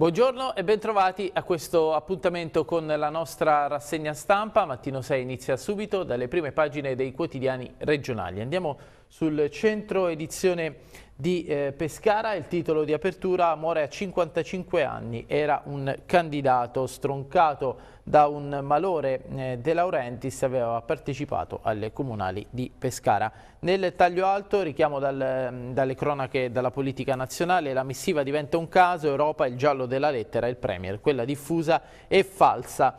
Buongiorno e bentrovati a questo appuntamento con la nostra rassegna stampa. Mattino 6 inizia subito dalle prime pagine dei quotidiani regionali. Andiamo sul centro edizione di eh, Pescara, il titolo di apertura muore a 55 anni, era un candidato stroncato da un malore eh, De Laurentiis aveva partecipato alle comunali di Pescara. Nel taglio alto, richiamo dal, ehm, dalle cronache dalla politica nazionale, la missiva diventa un caso, Europa il giallo della lettera, il Premier, quella diffusa è falsa.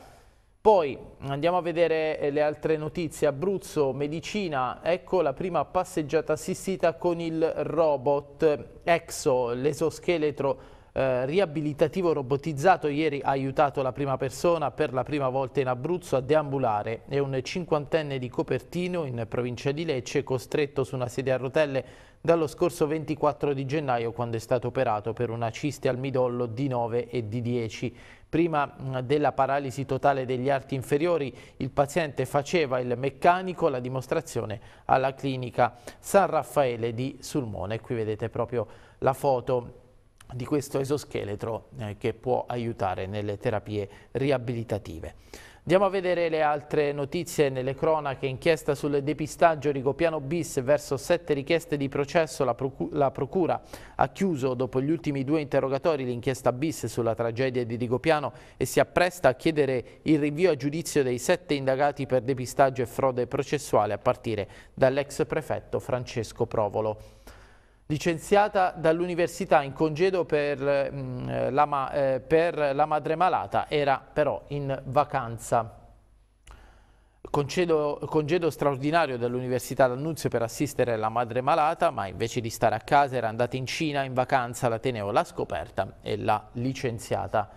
Poi andiamo a vedere eh, le altre notizie. Abruzzo, medicina, ecco la prima passeggiata assistita con il robot EXO, l'esoscheletro eh, riabilitativo robotizzato ieri ha aiutato la prima persona per la prima volta in Abruzzo a deambulare È un cinquantenne di Copertino in provincia di Lecce costretto su una sedia a rotelle dallo scorso 24 di gennaio quando è stato operato per una ciste al midollo D9 e D10. Prima della paralisi totale degli arti inferiori il paziente faceva il meccanico la dimostrazione alla clinica San Raffaele di Sulmone. Qui vedete proprio la foto di questo esoscheletro eh, che può aiutare nelle terapie riabilitative. Andiamo a vedere le altre notizie nelle cronache. Inchiesta sul depistaggio Rigopiano bis verso sette richieste di processo. La, procu la, Procura ha chiuso dopo gli ultimi due interrogatori l'inchiesta bis sulla tragedia di Rigopiano e si appresta a chiedere il rinvio a giudizio dei sette indagati per depistaggio e frode processuale a partire dall'ex prefetto Francesco Provolo licenziata dall'università in congedo per, mh, mm, la, ma, eh, per la madre malata, era però in vacanza. Congedo, congedo, straordinario dall'Università d'Annunzio per assistere la madre malata, ma invece di stare a casa era andata in Cina in vacanza, l'Ateneo l'ha scoperta e l'ha licenziata.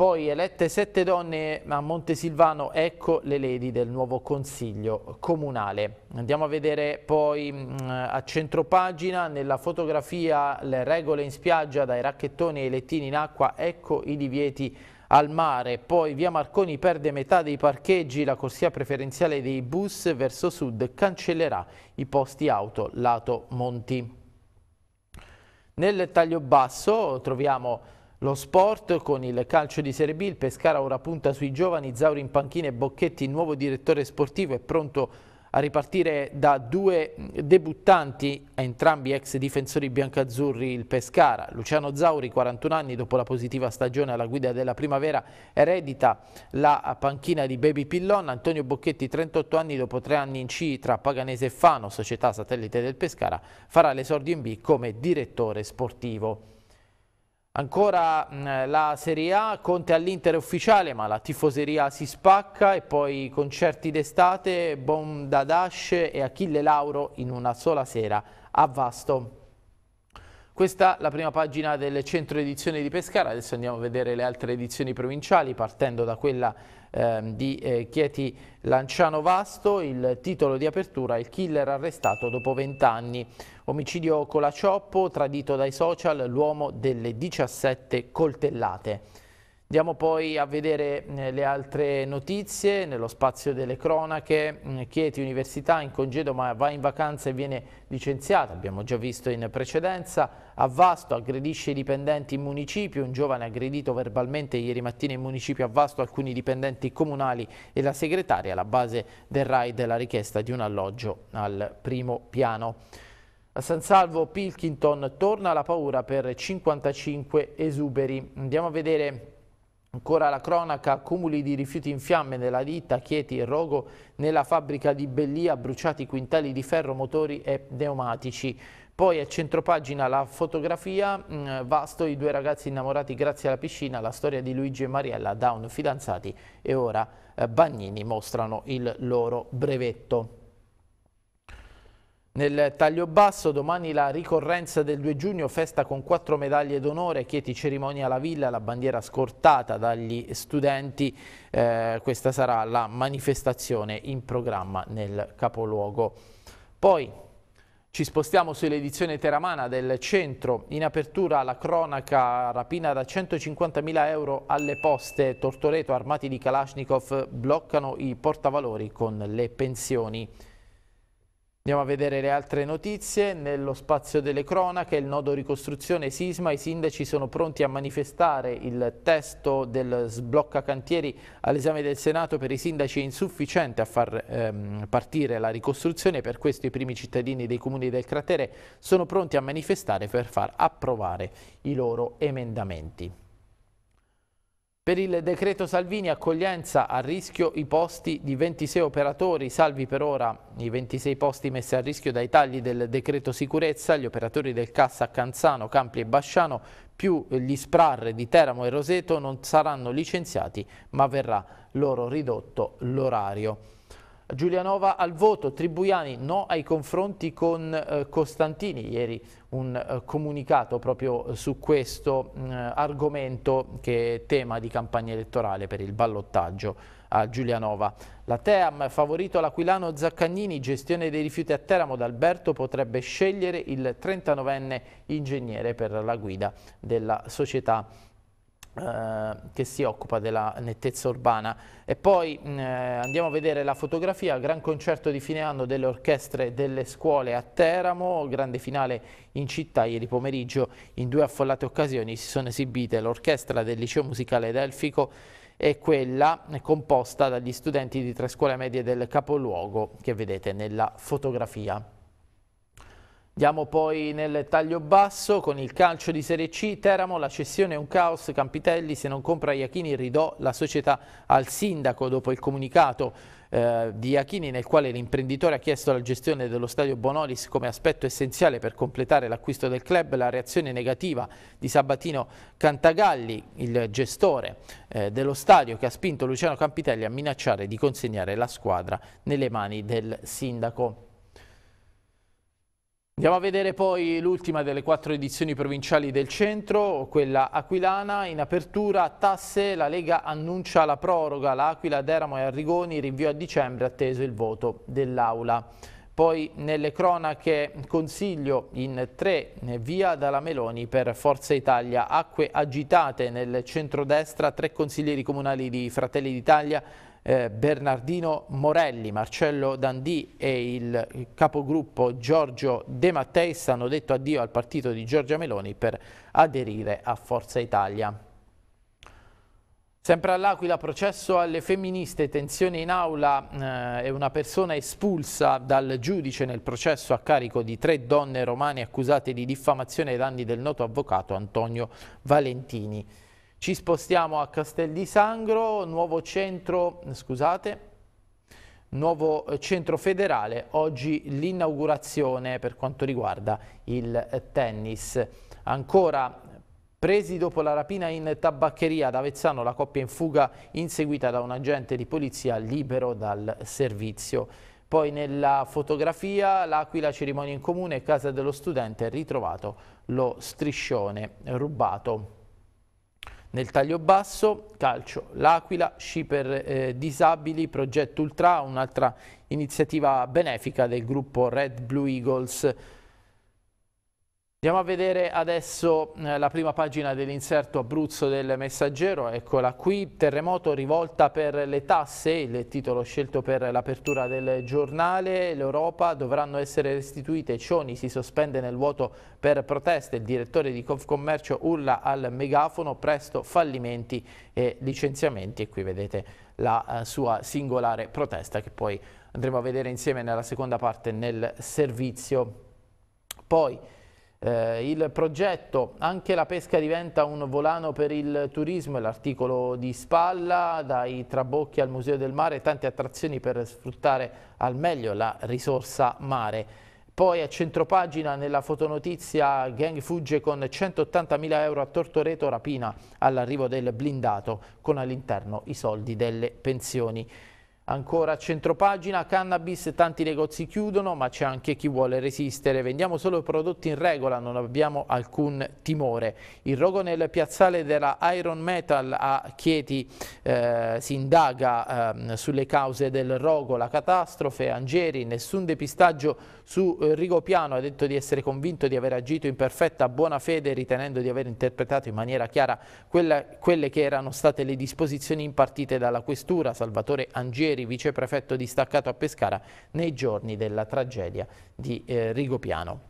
Poi elette sette donne a Montesilvano, ecco le ledi del nuovo consiglio comunale. Andiamo a vedere poi mh, mm, a centropagina, nella fotografia le regole in spiaggia dai racchettoni ai lettini in acqua, ecco i divieti al mare. Poi via Marconi perde metà dei parcheggi, la corsia preferenziale dei bus verso sud cancellerà i posti auto lato Monti. Nel taglio basso troviamo lo sport con il calcio di Serie B, il Pescara ora punta sui giovani, Zauri in panchina e Bocchetti, nuovo direttore sportivo, è pronto a ripartire da due debuttanti, entrambi ex difensori biancazzurri il Pescara. Luciano Zauri, 41 anni, dopo la positiva stagione alla guida della primavera, eredita la panchina di Baby Pillon. Antonio Bocchetti, 38 anni, dopo tre anni in C tra Paganese e Fano, società satellite del Pescara, farà l'esordio in B come direttore sportivo. Ancora mh, la Serie A, Conte all'Inter ufficiale, ma la tifoseria si spacca e poi concerti d'estate, Bondadash e Achille Lauro in una sola sera a Vasto. Questa è la prima pagina del centro edizioni di Pescara, adesso andiamo a vedere le altre edizioni provinciali partendo da quella eh, di eh, Chieti Lanciano Vasto, il titolo di apertura il killer arrestato dopo 20 anni, omicidio Colacioppo tradito dai social, l'uomo delle 17 coltellate. Andiamo poi a vedere eh, le altre notizie nello spazio delle cronache. Mm, Chieti Università in congedo ma va in vacanza e viene licenziata, abbiamo già visto in precedenza. A Vasto aggredisce i dipendenti in municipio, un giovane aggredito verbalmente ieri mattina in municipio a Vasto alcuni dipendenti comunali e la segretaria alla base del RAI della richiesta di un alloggio al primo piano. A San Salvo Pilkington torna la paura per 55 esuberi. Andiamo a vedere Ancora la cronaca, accumuli di rifiuti in fiamme nella ditta Chieti e Rogo, nella fabbrica di Bellia bruciati quintali di ferro, motori e pneumatici. Poi a centropagina la fotografia, mm, vasto i due ragazzi innamorati grazie alla piscina, la storia di Luigi e Mariella, down fidanzati e ora eh, Bagnini mostrano il loro brevetto. Nel taglio basso domani la ricorrenza del 2 giugno festa con quattro medaglie d'onore, Chieti cerimonia alla villa, la bandiera scortata dagli studenti, eh, questa sarà la manifestazione in programma nel capoluogo. Poi ci spostiamo sull'edizione teramana del centro, in apertura la cronaca rapina da 150.000 euro alle poste, Tortoreto armati di Kalashnikov bloccano i portavalori con le pensioni. Andiamo a vedere le altre notizie. Nello spazio delle cronache, il nodo ricostruzione sisma, i sindaci sono pronti a manifestare il testo del sblocca cantieri all'esame del Senato per i sindaci è insufficiente a far ehm, partire la ricostruzione, per questo i primi cittadini dei comuni del cratere sono pronti a manifestare per far approvare i loro emendamenti. Per il decreto Salvini accoglienza a rischio i posti di 26 operatori, salvi per ora i 26 posti messi a rischio dai tagli del decreto sicurezza, gli operatori del cassa Canzano, Campli e Basciano più gli SPRAR di Teramo e Roseto non saranno licenziati ma verrà loro ridotto l'orario. Giulianova al voto, Tribuiani no ai confronti con eh, Costantini, ieri un eh, comunicato proprio eh, su questo mh, mm, argomento che è tema di campagna elettorale per il ballottaggio a Giulianova. La Team, favorito all'Aquilano Zaccagnini, gestione dei rifiuti a Teramo d'Alberto, potrebbe scegliere il 39enne ingegnere per la guida della società eh, che si occupa della nettezza urbana e poi eh, andiamo a vedere la fotografia gran concerto di fine anno delle orchestre delle scuole a Teramo grande finale in città ieri pomeriggio in due affollate occasioni si sono esibite l'orchestra del liceo musicale Delfico e quella composta dagli studenti di tre scuole medie del capoluogo che vedete nella fotografia Andiamo poi nel taglio basso con il calcio di Serie C, Teramo, la cessione è un caos, Campitelli se non compra Iachini ridò la società al sindaco dopo il comunicato eh, di Iachini nel quale l'imprenditore ha chiesto la gestione dello stadio Bonolis come aspetto essenziale per completare l'acquisto del club, la reazione negativa di Sabatino Cantagalli, il gestore eh, dello stadio che ha spinto Luciano Campitelli a minacciare di consegnare la squadra nelle mani del sindaco. Andiamo a vedere poi l'ultima delle quattro edizioni provinciali del centro, quella aquilana. In apertura tasse, la Lega annuncia la proroga, l'Aquila, Deramo e Arrigoni, rinvio a dicembre, atteso il voto dell'Aula. Poi nelle cronache consiglio in tre eh, via dalla Meloni per Forza Italia. Acque agitate nel centrodestra, tre consiglieri comunali di Fratelli d'Italia eh, Bernardino Morelli, Marcello Dandì e il capogruppo Giorgio De Matteis hanno detto addio al partito di Giorgia Meloni per aderire a Forza Italia. Sempre all'Aquila, processo alle femministe, tensione in aula eh, e una persona espulsa dal giudice nel processo a carico di tre donne romane accusate di diffamazione ai danni del noto avvocato Antonio Valentini. Ci spostiamo a Castel di Sangro, nuovo centro, scusate, nuovo eh, centro federale, oggi l'inaugurazione per quanto riguarda il tennis. Ancora Presi dopo la rapina in tabaccheria ad Avezzano, la coppia in fuga inseguita da un agente di polizia libero dal servizio. Poi nella fotografia l'Aquila cerimonia in comune e casa dello studente è ritrovato lo striscione rubato. Nel taglio basso, calcio, l'Aquila, sci per eh, disabili, progetto Ultra, un'altra iniziativa benefica del gruppo Red Blue Eagles Andiamo a vedere adesso eh, la prima pagina dell'inserto Abruzzo del Messaggero, eccola qui, terremoto rivolta per le tasse, il titolo scelto per l'apertura del giornale, l'Europa dovranno essere restituite, Cioni si sospende nel vuoto per proteste, il direttore di Confcommercio urla al megafono, presto fallimenti e licenziamenti e qui vedete la eh, sua singolare protesta che poi andremo a vedere insieme nella seconda parte nel servizio. Poi, eh, il progetto Anche la pesca diventa un volano per il turismo, è l'articolo di Spalla, dai Trabocchi al Museo del Mare, tante attrazioni per sfruttare al meglio la risorsa mare. Poi a centropagina nella fotonotizia gang fugge con 180.000 euro a Tortoreto rapina all'arrivo del blindato con all'interno i soldi delle pensioni. Ancora a centropagina, cannabis, tanti negozi chiudono ma c'è anche chi vuole resistere. Vendiamo solo prodotti in regola, non abbiamo alcun timore. Il rogo nel piazzale della Iron Metal a Chieti eh, si indaga eh, sulle cause del rogo, la catastrofe, Angeri, nessun depistaggio su eh, Rigopiano, ha detto di essere convinto di aver agito in perfetta buona fede ritenendo di aver interpretato in maniera chiara quella, quelle che erano state le disposizioni impartite dalla Questura. Salvatore Angeri Gualtieri, viceprefetto distaccato a Pescara, nei giorni della tragedia di eh, Rigopiano.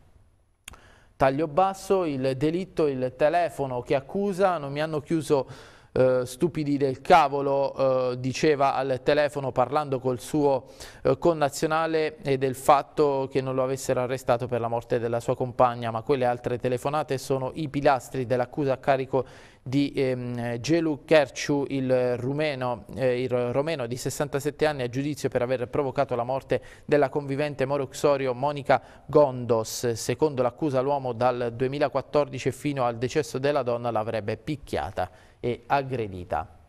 Taglio basso, il delitto, il telefono che accusa, non mi hanno chiuso eh, stupidi del cavolo, eh, diceva al telefono parlando col suo eh, connazionale e del fatto che non lo avessero arrestato per la morte della sua compagna, ma quelle altre telefonate sono i pilastri dell'accusa a carico di ehm, Gelu Kerciu, il, rumeno, eh, il romeno di 67 anni a giudizio per aver provocato la morte della convivente Moroxorio Monica Gondos. Secondo l'accusa l'uomo dal 2014 fino al decesso della donna l'avrebbe picchiata e aggredita.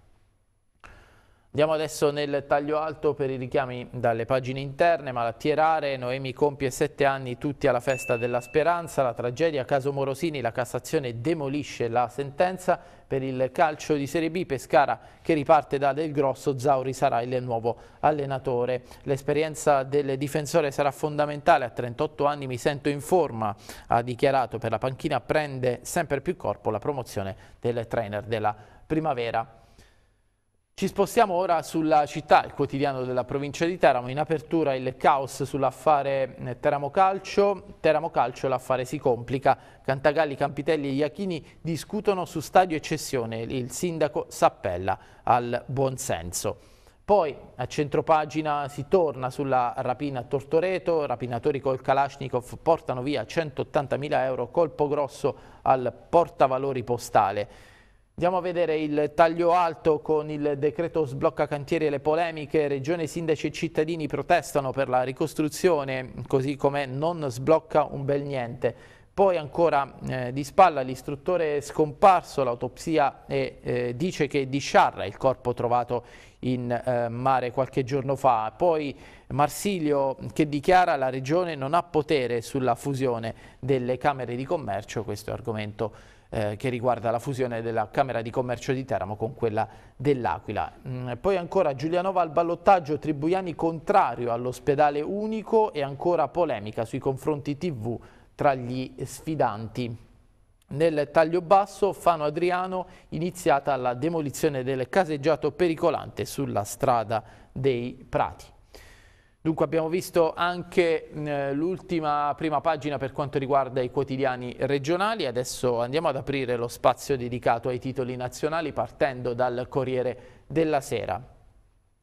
Andiamo adesso nel taglio alto per i richiami dalle pagine interne, malattie rare, Noemi compie sette anni tutti alla festa della speranza, la tragedia, caso Morosini, la Cassazione demolisce la sentenza per il calcio di Serie B, Pescara che riparte da Del Grosso, Zauri sarà il nuovo allenatore. L'esperienza del difensore sarà fondamentale, a 38 anni mi sento in forma, ha dichiarato per la panchina, prende sempre più corpo la promozione del trainer della primavera. Ci spostiamo ora sulla città, il quotidiano della provincia di Teramo, in apertura il caos sull'affare eh, Teramo Calcio, Teramo Calcio l'affare si complica, Cantagalli, Campitelli e Iachini discutono su stadio e cessione, il sindaco s'appella al buonsenso. Poi a centropagina si torna sulla rapina a Tortoreto, rapinatori col Kalashnikov portano via 180.000 euro, colpo grosso al portavalori postale. Andiamo a vedere il taglio alto con il decreto sblocca cantieri e le polemiche. Regione, sindaci e cittadini protestano per la ricostruzione, così come non sblocca un bel niente. Poi ancora eh, di spalla l'istruttore è scomparso, l'autopsia eh, dice che è di Sciarra il corpo trovato in eh, mare qualche giorno fa. Poi Marsilio che dichiara la regione non ha potere sulla fusione delle camere di commercio, questo è argomento eh, che riguarda la fusione della Camera di Commercio di Teramo con quella dell'Aquila. Mm, poi ancora Giulianova al ballottaggio, Tribuiani contrario all'ospedale unico e ancora polemica sui confronti TV tra gli sfidanti. Nel taglio basso, Fano Adriano, iniziata la demolizione del caseggiato pericolante sulla strada dei Prati. Dunque abbiamo visto anche l'ultima prima pagina per quanto riguarda i quotidiani regionali, adesso andiamo ad aprire lo spazio dedicato ai titoli nazionali partendo dal Corriere della Sera.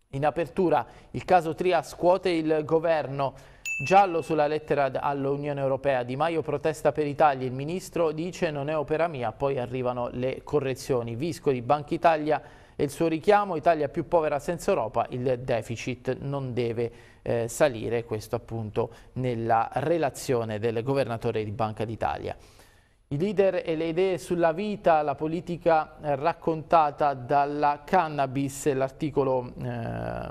In apertura il caso Tria scuote il governo giallo sulla lettera all'Unione Europea. Di Maio protesta per i tagli, il ministro dice non è opera mia, poi arrivano le correzioni. Visco di Banca Italia e il suo richiamo, Italia più povera senza Europa, il deficit non deve eh, salire, questo appunto nella relazione del governatore di Banca d'Italia. I leader e le idee sulla vita, la politica raccontata dalla cannabis, l'articolo eh,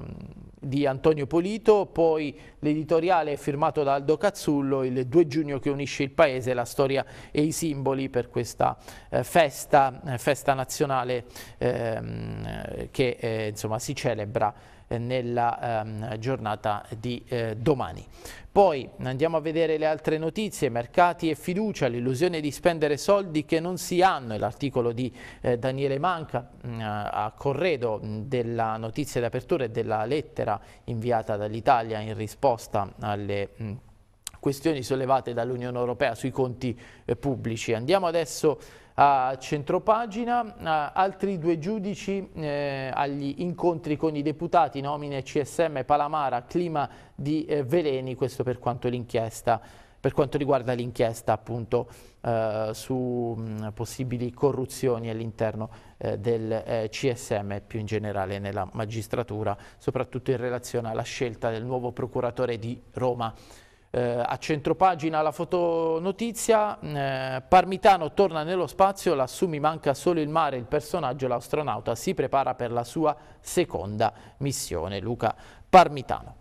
di Antonio Polito, poi l'editoriale firmato da Aldo Cazzullo il 2 giugno che unisce il paese, la storia e i simboli per questa eh, festa, eh, festa, nazionale ehm, che eh, insomma, si celebra nella ehm, giornata di eh, domani. Poi andiamo a vedere le altre notizie, mercati e fiducia, l'illusione di spendere soldi che non si hanno, è l'articolo di eh, Daniele Manca mh, mm, a corredo mh, mm, della notizia di apertura e della lettera inviata dall'Italia in risposta alle mh, mm, questioni sollevate dall'Unione Europea sui conti eh, pubblici. Andiamo adesso a centropagina, altri due giudici eh, agli incontri con i deputati, nomine CSM Palamara, clima di eh, veleni, questo per quanto, per quanto riguarda l'inchiesta appunto eh, su mh, possibili corruzioni all'interno eh, del eh, CSM e più in generale nella magistratura, soprattutto in relazione alla scelta del nuovo procuratore di Roma. Eh, a centropagina la fotonotizia, eh, Parmitano torna nello spazio, lassù mi manca solo il mare, il personaggio, l'astronauta, si prepara per la sua seconda missione. Luca Parmitano.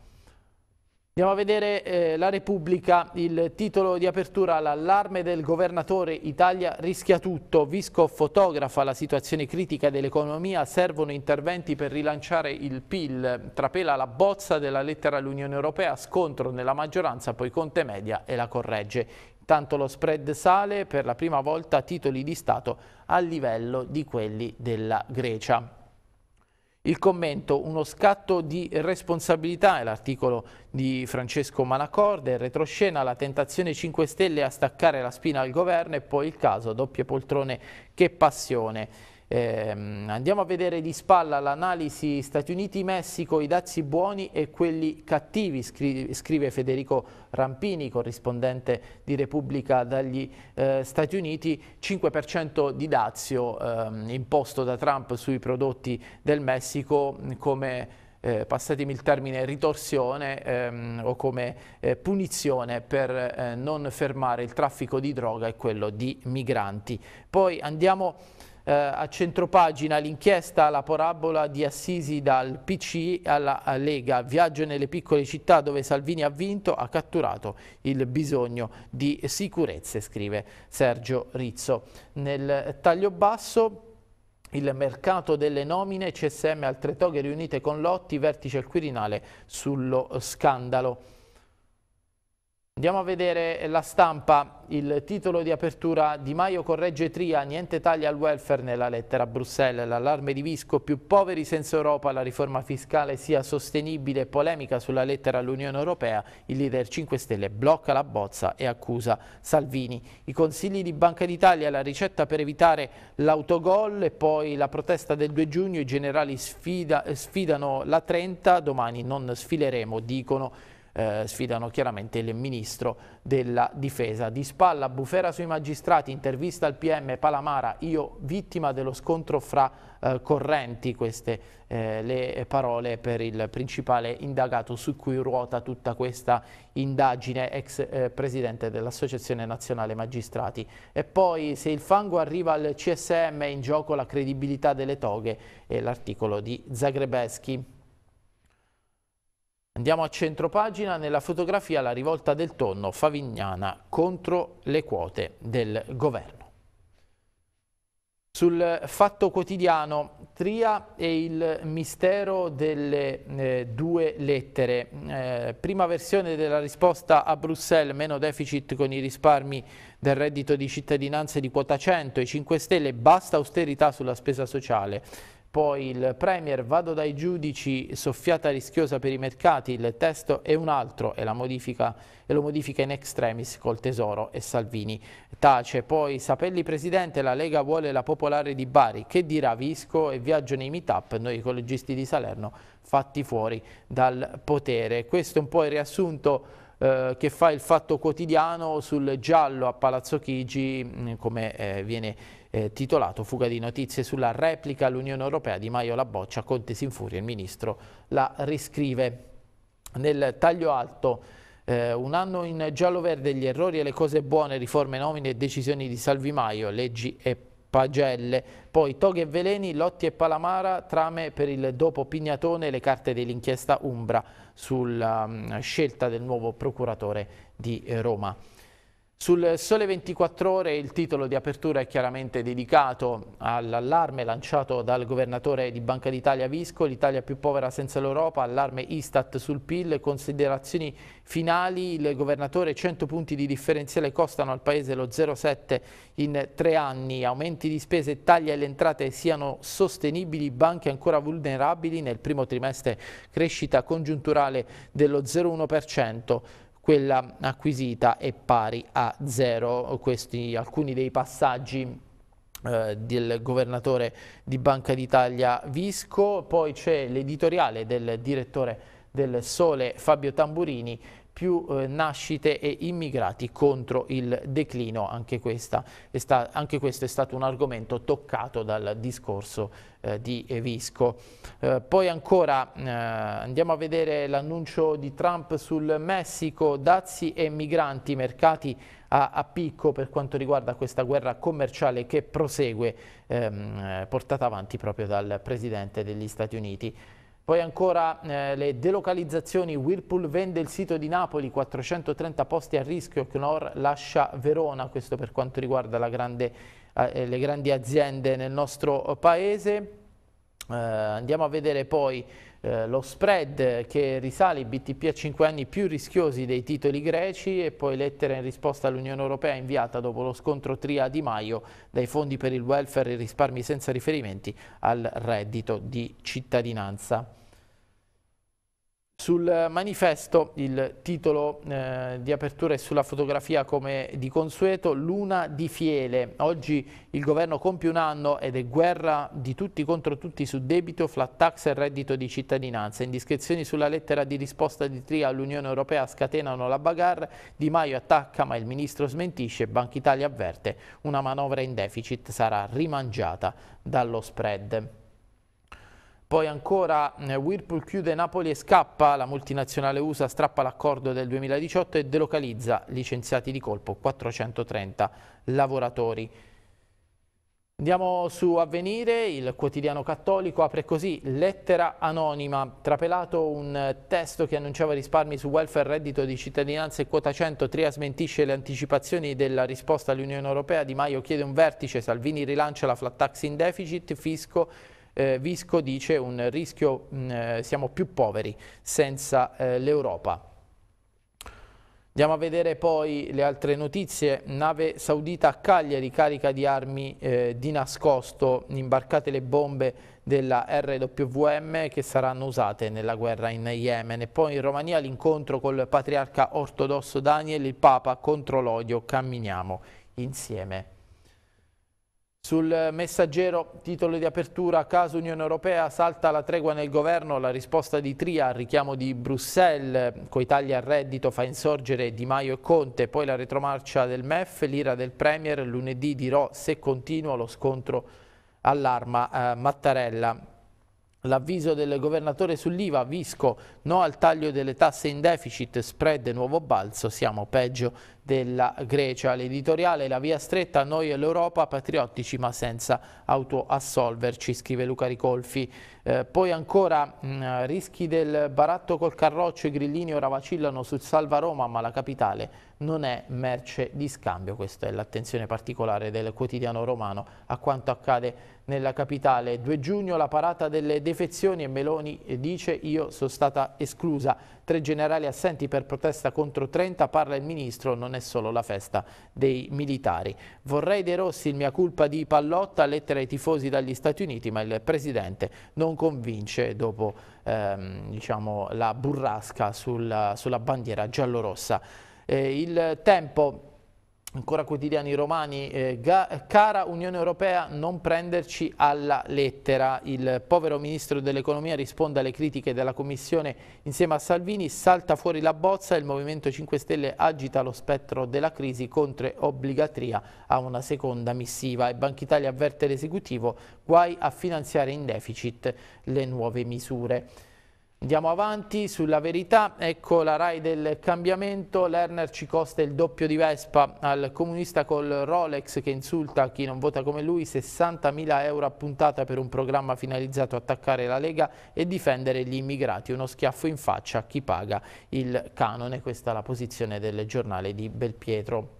Andiamo a vedere eh, la Repubblica, il titolo di apertura, l'allarme del governatore Italia rischia tutto, Visco fotografa la situazione critica dell'economia, servono interventi per rilanciare il PIL, trapela la bozza della lettera all'Unione Europea, scontro nella maggioranza, poi Conte media e la corregge. Intanto lo spread sale, per la prima volta titoli di Stato a livello di quelli della Grecia. Il commento, uno scatto di responsabilità, è l'articolo di Francesco Manacorde, retroscena la tentazione 5 Stelle a staccare la spina al governo e poi il caso, doppie poltrone, che passione. Eh, andiamo a vedere di spalla l'analisi Stati Uniti-Messico, i dazi buoni e quelli cattivi, scri scrive Federico Rampini, corrispondente di Repubblica dagli eh, Stati Uniti, 5% di dazio eh, imposto da Trump sui prodotti del Messico mm, come eh, passatemi il termine, ritorsione ehm, o come eh, punizione per eh, non fermare il traffico di droga e quello di migranti. Poi andiamo eh, a centropagina l'inchiesta La parabola di Assisi dal PC alla Lega, viaggio nelle piccole città dove Salvini ha vinto, ha catturato il bisogno di sicurezze, scrive Sergio Rizzo. Nel taglio basso il mercato delle nomine, CSM altre toghe riunite con Lotti, vertice al Quirinale sullo scandalo. Andiamo a vedere la stampa, il titolo di apertura Di Maio corregge Tria, niente tagli al welfare nella lettera a Bruxelles, l'allarme di Visco, più poveri senza Europa, la riforma fiscale sia sostenibile, polemica sulla lettera all'Unione Europea, il leader 5 Stelle blocca la bozza e accusa Salvini. I consigli di Banca d'Italia, la ricetta per evitare l'autogol e poi la protesta del 2 giugno, i generali sfida, sfidano la 30, domani non sfileremo, dicono eh, sfidano chiaramente il ministro della difesa. Di spalla, bufera sui magistrati, intervista al PM Palamara, io vittima dello scontro fra eh, correnti, queste eh, le parole per il principale indagato su cui ruota tutta questa indagine, ex eh, presidente dell'Associazione Nazionale Magistrati. E poi se il fango arriva al CSM è in gioco la credibilità delle toghe e l'articolo di Zagrebeschi. Andiamo a centropagina, nella fotografia la rivolta del tonno favignana contro le quote del governo. Sul fatto quotidiano, Tria e il mistero delle eh, due lettere. Eh, prima versione della risposta a Bruxelles, meno deficit con i risparmi del reddito di cittadinanza di quota 100, i 5 Stelle, basta austerità sulla spesa sociale. Poi il Premier, vado dai giudici, soffiata rischiosa per i mercati, il testo è un altro e, modifica, e lo modifica in extremis col Tesoro e Salvini. Tace, poi Sapelli Presidente, la Lega vuole la popolare di Bari, che dirà Visco e viaggio nei meet-up, noi ecologisti di Salerno fatti fuori dal potere. Questo è un po' il riassunto eh, che fa il fatto quotidiano sul giallo a Palazzo Chigi, mm, come eh, viene eh, titolato Fuga di notizie sulla replica all'Unione Europea di Maio la boccia, Conte si infuria, il ministro la riscrive. Nel taglio alto eh, un anno in giallo-verde, gli errori e le cose buone, riforme nomine e decisioni di Salvi Maio, leggi e pagelle. Poi Toghe e Veleni, Lotti e Palamara, trame per il dopo Pignatone, le carte dell'inchiesta Umbra sulla um, scelta del nuovo procuratore di eh, Roma. Sul Sole 24 Ore il titolo di apertura è chiaramente dedicato all'allarme lanciato dal governatore di Banca d'Italia Visco, l'Italia più povera senza l'Europa, allarme Istat sul PIL, considerazioni finali, il governatore 100 punti di differenziale costano al Paese lo 0,7 in tre anni, aumenti di spese, e tagli alle entrate siano sostenibili, banche ancora vulnerabili, nel primo trimestre crescita congiunturale dello 0,1% quella acquisita è pari a zero. Questi alcuni dei passaggi eh, del governatore di Banca d'Italia Visco, poi c'è l'editoriale del direttore del Sole Fabio Tamburini più eh, nascite e immigrati contro il declino. Anche, questa, anche, questo è stato un argomento toccato dal discorso eh, di Visco. Eh, poi ancora eh, andiamo a vedere l'annuncio di Trump sul Messico, dazi e migranti, mercati a, a, picco per quanto riguarda questa guerra commerciale che prosegue ehm, eh, portata avanti proprio dal Presidente degli Stati Uniti. Poi ancora eh, le delocalizzazioni, Whirlpool vende il sito di Napoli, 430 posti a rischio, CNOR lascia Verona, questo per quanto riguarda grande, eh, le grandi aziende nel nostro paese. Eh, andiamo a vedere poi eh, lo spread che risale i BTP a 5 anni più rischiosi dei titoli greci e poi lettera in risposta all'Unione Europea inviata dopo lo scontro tria di Maio dai fondi per il welfare e risparmi senza riferimenti al reddito di cittadinanza. Sul manifesto il titolo eh, di apertura è sulla fotografia come di consueto, Luna di Fiele. Oggi il governo compie un anno ed è guerra di tutti contro tutti su debito, flat tax e reddito di cittadinanza. Indiscrezioni sulla lettera di risposta di Tria all'Unione Europea scatenano la bagarre, Di Maio attacca ma il ministro smentisce, Banca Italia avverte una manovra in deficit sarà rimangiata dallo spread. Poi ancora eh, Whirlpool chiude Napoli e scappa, la multinazionale USA strappa l'accordo del 2018 e delocalizza, licenziati di colpo, 430 lavoratori. Andiamo su Avvenire, il quotidiano cattolico apre così, lettera anonima, trapelato un testo che annunciava risparmi su welfare, reddito di cittadinanza e quota 100, Tria smentisce le anticipazioni della risposta all'Unione Europea, Di Maio chiede un vertice, Salvini rilancia la flat tax in deficit, fisco eh, Visco dice un rischio, mh, mm, eh, siamo più poveri senza eh, l'Europa. Andiamo a vedere poi le altre notizie. Nave saudita a Cagliari carica di armi eh, di nascosto, imbarcate le bombe della RWM che saranno usate nella guerra in Yemen. E poi in Romania l'incontro col patriarca ortodosso Daniel, il Papa contro l'odio, camminiamo insieme. Sul messaggero, titolo di apertura, caso Unione Europea, salta la tregua nel governo, la risposta di Tria al richiamo di Bruxelles, coi tagli al reddito fa insorgere Di Maio e Conte, poi la retromarcia del MEF, l'ira del Premier, lunedì dirò se continua lo scontro all'arma eh, Mattarella. L'avviso del governatore sull'IVA, Visco, no al taglio delle tasse in deficit, spread nuovo balzo, siamo peggio della Grecia. L'editoriale La via stretta, noi e l'Europa, patriottici ma senza autoassolverci, scrive Luca Ricolfi. Eh, poi ancora mh, mm, rischi del baratto col carroccio, i grillini ora vacillano sul Salva Roma, ma la capitale non è merce di scambio. Questa è l'attenzione particolare del quotidiano romano a quanto accade nella capitale. 2 giugno la parata delle defezioni e Meloni dice io sono stata esclusa. Tre generali assenti per protesta contro 30, parla il ministro, non è solo la festa dei militari. Vorrei De Rossi, il mia colpa di Pallotta, lettera ai tifosi dagli Stati Uniti, ma il Presidente non convince dopo ehm, diciamo, la burrasca sulla, sulla bandiera giallorossa. Eh, il tempo Ancora quotidiani romani, eh, cara Unione Europea non prenderci alla lettera. Il povero ministro dell'economia risponde alle critiche della Commissione insieme a Salvini, salta fuori la bozza e il Movimento 5 Stelle agita lo spettro della crisi contro obbligatria a una seconda missiva. E Banca Italia avverte l'esecutivo, guai a finanziare in deficit le nuove misure. Andiamo avanti sulla verità, ecco la RAI del cambiamento, Lerner ci costa il doppio di Vespa al comunista col Rolex che insulta chi non vota come lui, 60.000 euro a puntata per un programma finalizzato a attaccare la Lega e difendere gli immigrati, uno schiaffo in faccia a chi paga il canone, questa è la posizione del giornale di Belpietro.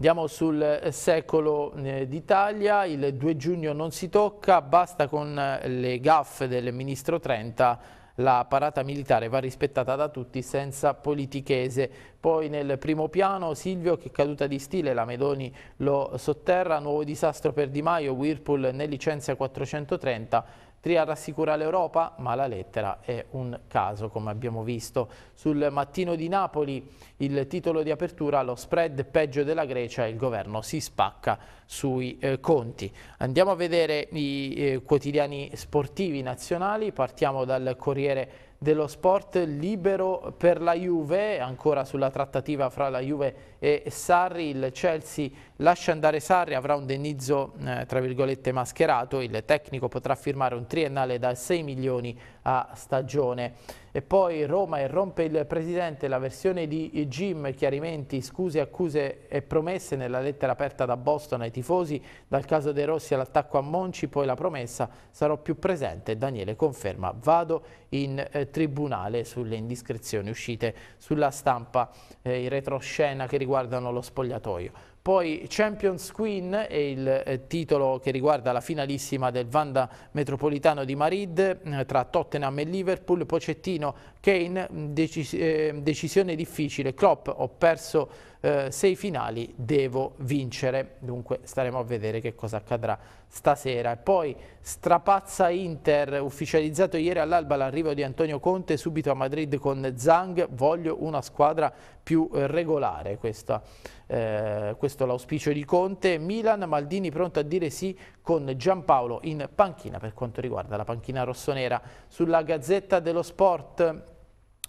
Andiamo sul eh, secolo eh, d'Italia, il 2 giugno non si tocca, basta con eh, le gaffe del ministro Trenta, la parata militare va rispettata da tutti senza politichese. Poi nel primo piano Silvio che è caduta di stile, la Medoni lo sotterra, nuovo disastro per Di Maio, Whirlpool ne licenzia 430 Tria rassicura l'Europa, ma la lettera è un caso, come abbiamo visto. Sul mattino di Napoli il titolo di apertura, lo spread peggio della Grecia il governo si spacca sui eh, conti. Andiamo a vedere i eh, quotidiani sportivi nazionali, partiamo dal Corriere dello Sport, libero per la Juve, ancora sulla trattativa fra la Juve e e Sarri, il Chelsea lascia andare Sarri, avrà un denizzo eh, tra virgolette mascherato, il tecnico potrà firmare un triennale da 6 milioni a stagione. E poi Roma irrompe il presidente, la versione di Jim, chiarimenti, scuse, accuse e promesse nella lettera aperta da Boston ai tifosi, dal caso De Rossi all'attacco a Monci, poi la promessa sarò più presente, Daniele conferma, vado in eh, tribunale sulle indiscrezioni uscite sulla stampa, eh, in retroscena che riguarda riguardano lo spogliatoio. Poi Champions Queen è il eh, titolo che riguarda la finalissima del Vanda Metropolitano di Madrid mm, tra Tottenham e Liverpool, Pocettino, Kane, mm, eh, decisione difficile, Klopp ho perso eh, sei finali devo vincere. Dunque staremo a vedere che cosa accadrà stasera. Poi strapazza Inter, ufficializzato ieri all'alba l'arrivo di Antonio Conte subito a Madrid con Zang. Voglio una squadra più eh, regolare, Questa, eh, questo l'auspicio di Conte. Milan, Maldini pronto a dire sì con Giampaolo in panchina per quanto riguarda la panchina rossonera. Sulla Gazzetta dello Sport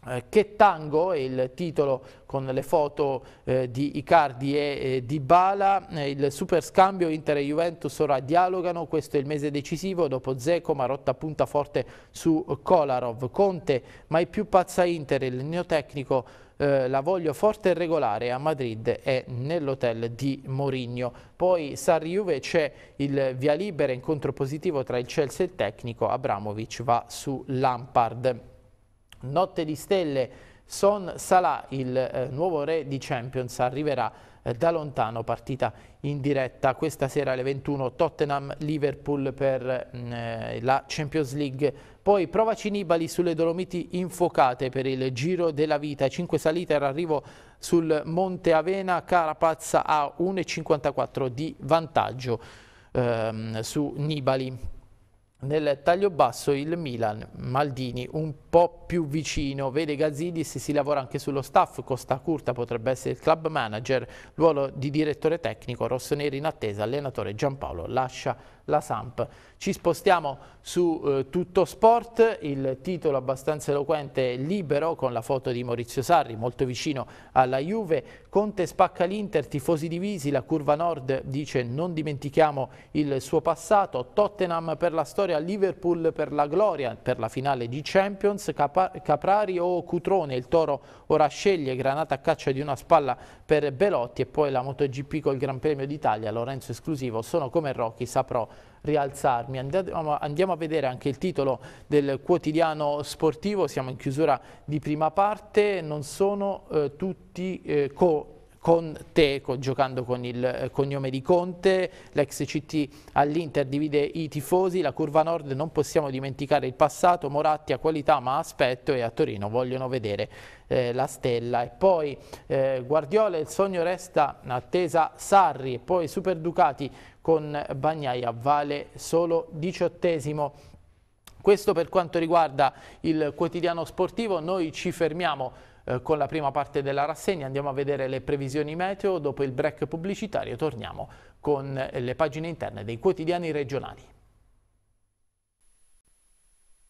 eh, che tango è il titolo con le foto eh, di Icardi e eh, di Bala, eh, il super scambio Inter e Juventus ora dialogano, questo è il mese decisivo, dopo Zeco Marotta punta forte su Kolarov, Conte mai più pazza Inter, il neotecnico eh, la voglio forte e regolare a Madrid e nell'hotel di Mourinho. Poi Sarri Juve c'è il via libera, incontro positivo tra il Chelsea e il tecnico, Abramovic va su Lampard. Notte di stelle, Son Salah, il eh, nuovo re di Champions, arriverà eh, da lontano, partita in diretta questa sera alle 21, Tottenham-Liverpool per mm, eh, la Champions League. Poi prova Cinibali sulle Dolomiti infuocate per il Giro della Vita, 5 salite all'arrivo sul Monte Avena, Carapazza a 1,54 di vantaggio ehm, su Nibali. Nel taglio basso il Milan, Maldini un po' più vicino, vede Gazidis, si lavora anche sullo staff, Costa Curta potrebbe essere il club manager, ruolo di direttore tecnico, rossoneri in attesa, allenatore Giampaolo lascia la Samp. Ci spostiamo su eh, Tutto Sport, il titolo abbastanza eloquente libero con la foto di Maurizio Sarri, molto vicino alla Juve. Conte spacca l'Inter, tifosi divisi, la curva nord dice non dimentichiamo il suo passato, Tottenham per la storia, Liverpool per la gloria, per la finale di Champions, Capa Caprari o Cutrone, il Toro ora sceglie, Granata a caccia di una spalla per Belotti e poi la MotoGP col Gran Premio d'Italia, Lorenzo esclusivo, sono come Rocky, saprò rialzarmi. Andiamo, andiamo, a vedere anche il titolo del quotidiano sportivo, siamo in chiusura di prima parte, non sono eh, tutti eh, co Conte, giocando con il eh, cognome di Conte, l'ex CT all'Inter divide i tifosi, la curva nord non possiamo dimenticare il passato, Moratti ha qualità ma aspetto e a Torino vogliono vedere eh, la stella. E poi eh, Guardiola, il sogno resta attesa Sarri e poi Super Ducati con Bagnaia vale solo diciottesimo. Questo per quanto riguarda il quotidiano sportivo, noi ci fermiamo eh, con la prima parte della rassegna, andiamo a vedere le previsioni meteo, dopo il break pubblicitario torniamo con eh, le pagine interne dei quotidiani regionali.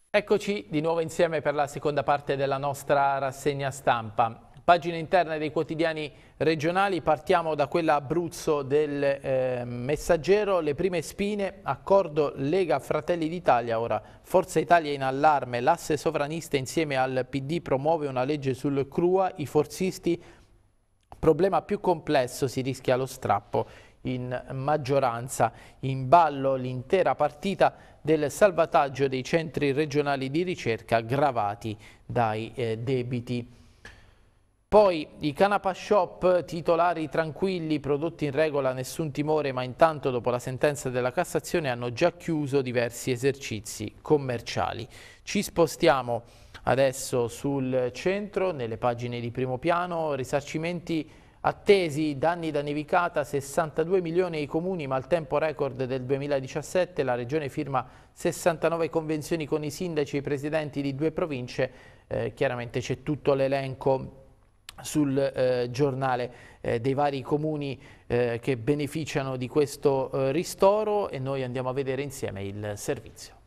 Eccoci di nuovo insieme per la seconda parte della nostra rassegna stampa. Pagine interne dei quotidiani regionali, partiamo da quella Abruzzo del eh, Messaggero, le prime spine, accordo Lega Fratelli d'Italia, ora Forza Italia in allarme, l'asse sovranista insieme al PD promuove una legge sul CRUA, i forzisti, problema più complesso, si rischia lo strappo in maggioranza, in ballo l'intera partita del salvataggio dei centri regionali di ricerca gravati dai eh, debiti. Poi i canapa shop titolari tranquilli, prodotti in regola, nessun timore, ma intanto dopo la sentenza della Cassazione hanno già chiuso diversi esercizi commerciali. Ci spostiamo adesso sul centro, nelle pagine di primo piano, risarcimenti Attesi danni da nevicata 62 milioni ai comuni, ma al tempo record del 2017 la regione firma 69 convenzioni con i sindaci e i presidenti di due province, eh, chiaramente c'è tutto l'elenco sul eh, giornale eh, dei vari comuni eh, che beneficiano di questo eh, ristoro e noi andiamo a vedere insieme il servizio.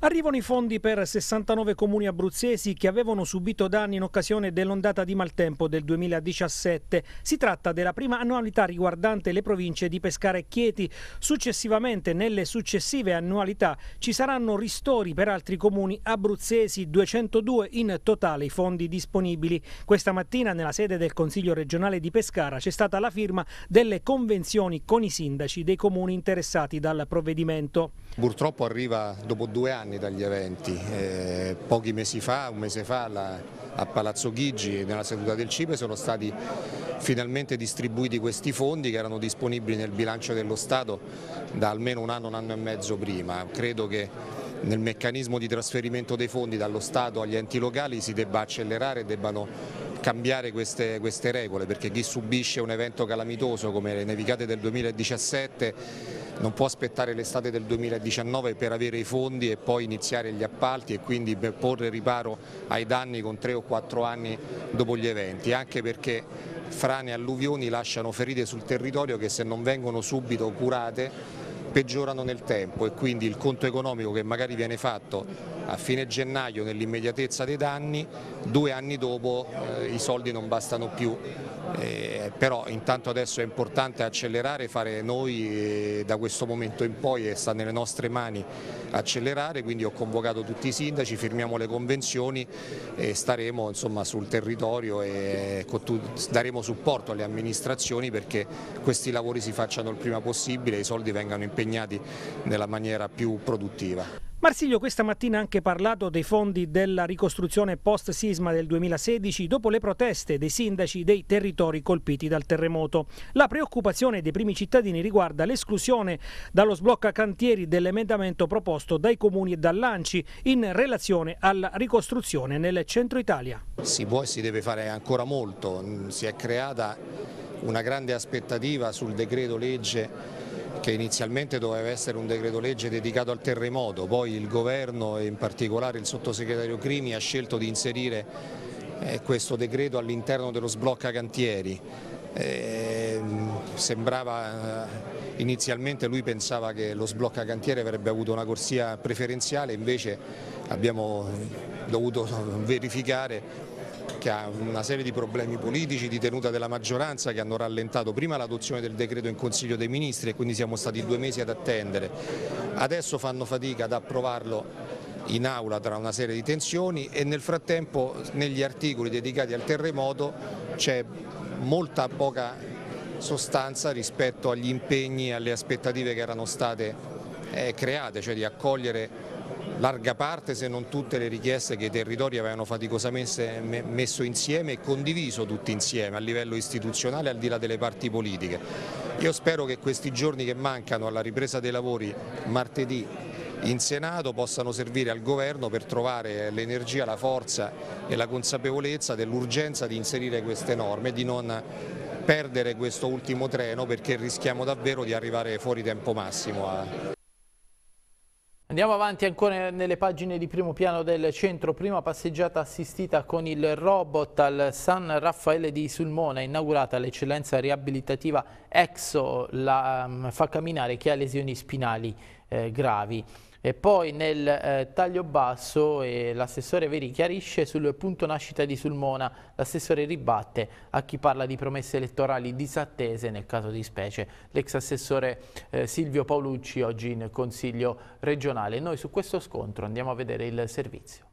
Arrivano i fondi per 69 comuni abruzzesi che avevano subito danni in occasione dell'ondata di maltempo del 2017. Si tratta della prima annualità riguardante le province di Pescara e Chieti. Successivamente, nelle successive annualità, ci saranno ristori per altri comuni abruzzesi, 202 in totale i fondi disponibili. Questa mattina, nella sede del Consiglio regionale di Pescara, c'è stata la firma delle convenzioni con i sindaci dei comuni interessati dal provvedimento. Purtroppo arriva dopo due anni dagli eventi, eh, pochi mesi fa, un mese fa la, a Palazzo Ghigi nella seduta del CIPE sono stati finalmente distribuiti questi fondi che erano disponibili nel bilancio dello Stato da almeno un anno, un anno e mezzo prima. Credo che nel meccanismo di trasferimento dei fondi dallo Stato agli enti locali si debba accelerare e debbano cambiare queste, queste regole perché chi subisce un evento calamitoso come le nevicate del 2017 non può aspettare l'estate del 2019 per avere i fondi e poi iniziare gli appalti e quindi porre riparo ai danni con tre o quattro anni dopo gli eventi, anche perché frane e alluvioni lasciano ferite sul territorio che se non vengono subito curate peggiorano nel tempo e quindi il conto economico che magari viene fatto a fine gennaio nell'immediatezza dei danni, due anni dopo eh, i soldi non bastano più, eh, però intanto adesso è importante accelerare, fare noi eh, da questo momento in poi e sta nelle nostre mani accelerare, quindi ho convocato tutti i sindaci, firmiamo le convenzioni e staremo insomma, sul territorio e daremo supporto alle amministrazioni perché questi lavori si facciano il prima possibile e i soldi vengano impegnati nella maniera più produttiva. Marsiglio questa mattina ha anche parlato dei fondi della ricostruzione post sisma del 2016 dopo le proteste dei sindaci dei territori colpiti dal terremoto. La preoccupazione dei primi cittadini riguarda l'esclusione dallo sblocca cantieri dell'emendamento proposto dai comuni e dall'Anci in relazione alla ricostruzione nel centro Italia. Si può e si deve fare ancora molto, si è creata una grande aspettativa sul decreto legge che inizialmente doveva essere un decreto legge dedicato al terremoto, poi il governo e in particolare il sottosegretario Crimi ha scelto di inserire eh, questo decreto all'interno dello sblocca cantieri. Eh, sembrava eh, inizialmente lui pensava che lo sblocca cantiere avrebbe avuto una corsia preferenziale, invece abbiamo dovuto verificare che ha una serie di problemi politici, di tenuta della maggioranza che hanno rallentato prima l'adozione del decreto in Consiglio dei Ministri e quindi siamo stati due mesi ad attendere. Adesso fanno fatica ad approvarlo in aula tra una serie di tensioni e nel frattempo negli articoli dedicati al terremoto c'è molta poca sostanza rispetto agli impegni e alle aspettative che erano state eh, create, cioè di accogliere larga parte se non tutte le richieste che i territori avevano faticosamente messo insieme e condiviso tutti insieme a livello istituzionale al di là delle parti politiche. Io spero che questi giorni che mancano alla ripresa dei lavori martedì in Senato possano servire al Governo per trovare l'energia, la forza e la consapevolezza dell'urgenza di inserire queste norme e di non perdere questo ultimo treno perché rischiamo davvero di arrivare fuori tempo massimo. A... Andiamo avanti ancora nelle pagine di primo piano del centro, prima passeggiata assistita con il robot al San Raffaele di Sulmona, inaugurata l'eccellenza riabilitativa EXO, la um, fa camminare chi ha lesioni spinali eh, gravi. E poi nel eh, taglio basso eh, l'assessore Veri chiarisce sul punto nascita di Sulmona, l'assessore ribatte a chi parla di promesse elettorali disattese nel caso di specie, l'ex assessore eh, Silvio Paolucci oggi in Consiglio regionale. Noi su questo scontro andiamo a vedere il servizio.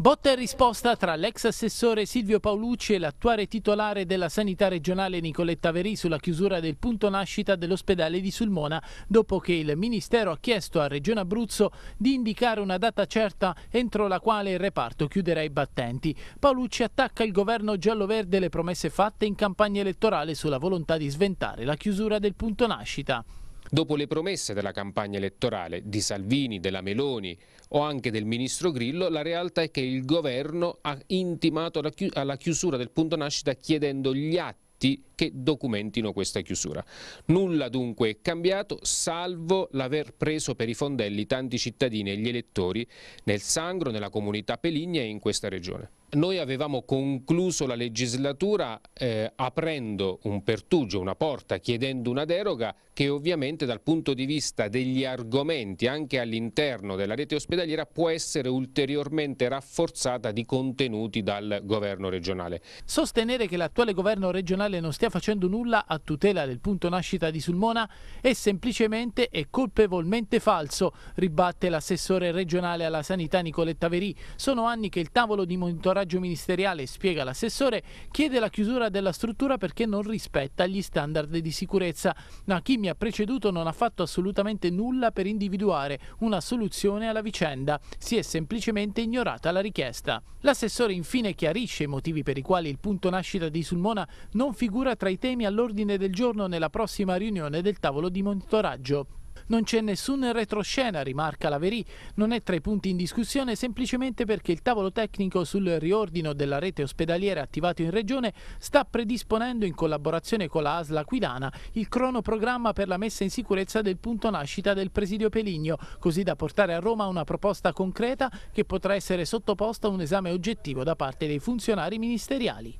Botta e risposta tra l'ex assessore Silvio Paolucci e l'attuale titolare della sanità regionale Nicoletta Verì sulla chiusura del punto nascita dell'ospedale di Sulmona dopo che il Ministero ha chiesto a Regione Abruzzo di indicare una data certa entro la quale il reparto chiuderà i battenti. Paolucci attacca il governo giallo-verde le promesse fatte in campagna elettorale sulla volontà di sventare la chiusura del punto nascita. Dopo le promesse della campagna elettorale di Salvini, della Meloni o anche del ministro Grillo, la realtà è che il governo ha intimato alla chiusura del punto nascita chiedendo gli atti che documentino questa chiusura. Nulla dunque è cambiato salvo l'aver preso per i fondelli tanti cittadini e gli elettori nel Sangro, nella comunità Peligna e in questa regione. Noi avevamo concluso la legislatura eh, aprendo un pertugio, una porta, chiedendo una deroga che ovviamente dal punto di vista degli argomenti anche all'interno della rete ospedaliera può essere ulteriormente rafforzata di contenuti dal governo regionale. Sostenere che l'attuale governo regionale non stia facendo nulla a tutela del punto nascita di Sulmona è semplicemente e colpevolmente falso, ribatte l'assessore regionale alla sanità Nicoletta Verì. Sono anni che il tavolo di monitoraggio foraggio ministeriale, spiega l'assessore, chiede la chiusura della struttura perché non rispetta gli standard di sicurezza, ma chi mi ha preceduto non ha fatto assolutamente nulla per individuare una soluzione alla vicenda, si è semplicemente ignorata la richiesta. L'assessore infine chiarisce i motivi per i quali il punto nascita di Sulmona non figura tra i temi all'ordine del giorno nella prossima riunione del tavolo di monitoraggio. Non c'è nessun retroscena, rimarca la Verì. Non è tra i punti in discussione semplicemente perché il tavolo tecnico sul riordino della rete ospedaliera attivato in Regione sta predisponendo in collaborazione con la ASLA Aquilana il cronoprogramma per la messa in sicurezza del punto nascita del presidio Peligno, così da portare a Roma una proposta concreta che potrà essere sottoposta a un esame oggettivo da parte dei funzionari ministeriali.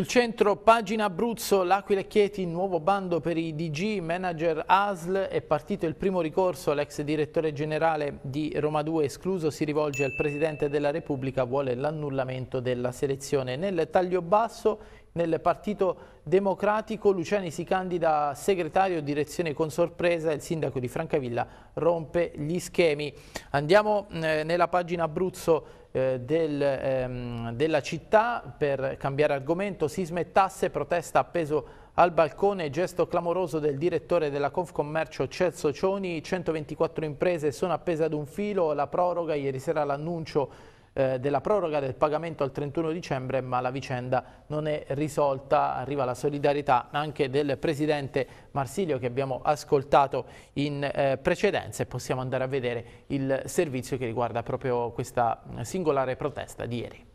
Sul centro, pagina Abruzzo, L'Aquila e Chieti, nuovo bando per i DG, manager ASL, è partito il primo ricorso all'ex direttore generale di Roma 2 escluso, si rivolge al Presidente della Repubblica, vuole l'annullamento della selezione. Nel taglio basso nel Partito Democratico Luciani si candida a segretario direzione con sorpresa, il sindaco di Francavilla rompe gli schemi. Andiamo eh, nella pagina Abruzzo eh, del, ehm, della città per cambiare argomento, Si e protesta appeso al balcone, gesto clamoroso del direttore della Confcommercio Celso Cioni, 124 imprese sono appese ad un filo, la proroga, ieri sera l'annuncio eh, della proroga del pagamento al 31 dicembre, ma la vicenda non è risolta, arriva la solidarietà anche del Presidente Marsilio che abbiamo ascoltato in eh, precedenza e possiamo andare a vedere il servizio che riguarda proprio questa mm, singolare protesta di ieri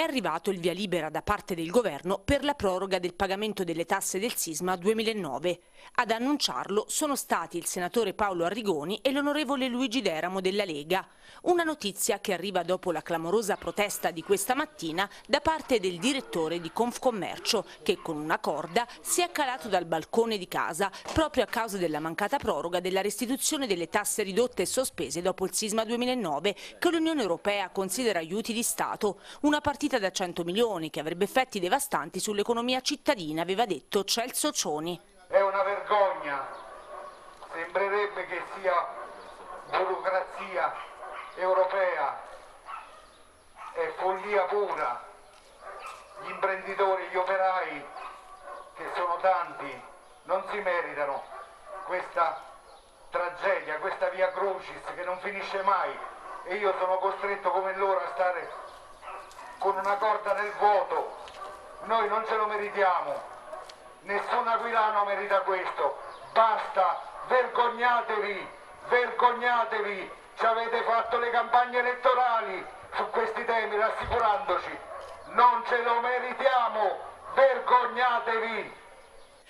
è arrivato il via libera da parte del governo per la proroga del pagamento delle tasse del sisma 2009. Ad annunciarlo sono stati il senatore Paolo Arrigoni e l'onorevole Luigi Deramo della Lega. Una notizia che arriva dopo la clamorosa protesta di questa mattina da parte del direttore di Confcommercio che con una corda si è calato dal balcone di casa proprio a causa della mancata proroga della restituzione delle tasse ridotte e sospese dopo il sisma 2009 che l'Unione Europea considera aiuti di Stato. Una partita partita da 100 milioni che avrebbe effetti devastanti sull'economia cittadina, aveva detto Celso Cioni. È una vergogna, sembrerebbe che sia burocrazia europea, è follia pura, gli imprenditori, gli operai che sono tanti non si meritano questa tragedia, questa via crucis che non finisce mai e io sono costretto come loro a stare con una corda nel vuoto. Noi non ce lo meritiamo. Nessun aquilano merita questo. Basta, vergognatevi, vergognatevi. Ci avete fatto le campagne elettorali su questi temi rassicurandoci. Non ce lo meritiamo. Vergognatevi.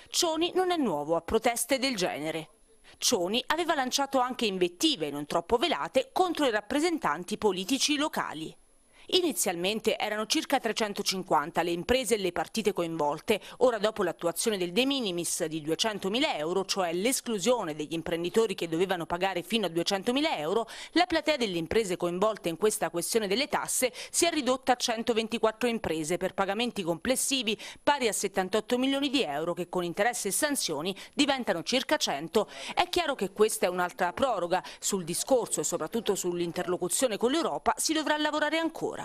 Cioni non è nuovo a proteste del genere. Cioni aveva lanciato anche invettive non troppo velate contro i rappresentanti politici locali. Inizialmente erano circa 350 le imprese e le partite coinvolte. Ora, dopo l'attuazione del de minimis di 200.000 euro, cioè l'esclusione degli imprenditori che dovevano pagare fino a 200.000 euro, la platea delle imprese coinvolte in questa questione delle tasse si è ridotta a 124 imprese per pagamenti complessivi pari a 78 milioni di euro che con interessi e sanzioni diventano circa 100. È chiaro che questa è un'altra proroga. Sul discorso e soprattutto sull'interlocuzione con l'Europa si dovrà lavorare ancora.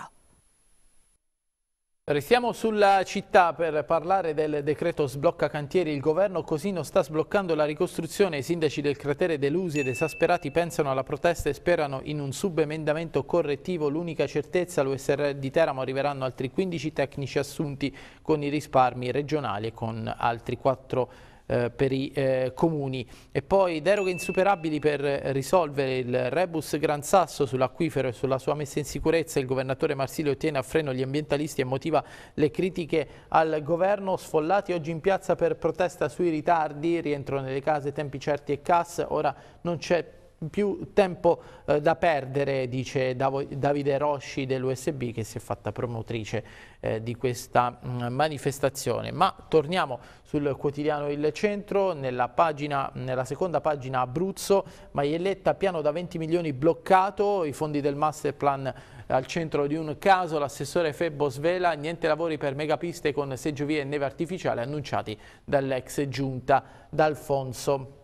Restiamo sulla città per parlare del decreto sblocca cantieri. Il governo così non sta sbloccando la ricostruzione. I sindaci del cratere delusi ed esasperati pensano alla protesta e sperano in un subemendamento correttivo. L'unica certezza, l'USR di Teramo arriveranno altri 15 tecnici assunti con i risparmi regionali e con altri 4 tecnici eh, per i eh, comuni. E poi deroghe insuperabili per risolvere il rebus Gran Sasso sull'acquifero e sulla sua messa in sicurezza. Il governatore Marsilio tiene a freno gli ambientalisti e motiva le critiche al governo. Sfollati oggi in piazza per protesta sui ritardi, rientro nelle case, tempi certi e CAS. Ora non c'è più tempo eh, da perdere, dice Dav Davide Rosci dell'USB che si è fatta promotrice eh, di questa mh, mm, manifestazione. Ma torniamo sul quotidiano Il Centro, nella, pagina, nella seconda pagina Abruzzo, Maielletta, piano da 20 milioni bloccato, i fondi del master plan eh, al centro di un caso, l'assessore Febbo svela niente lavori per megapiste con seggiovie e neve artificiale annunciati dall'ex giunta d'Alfonso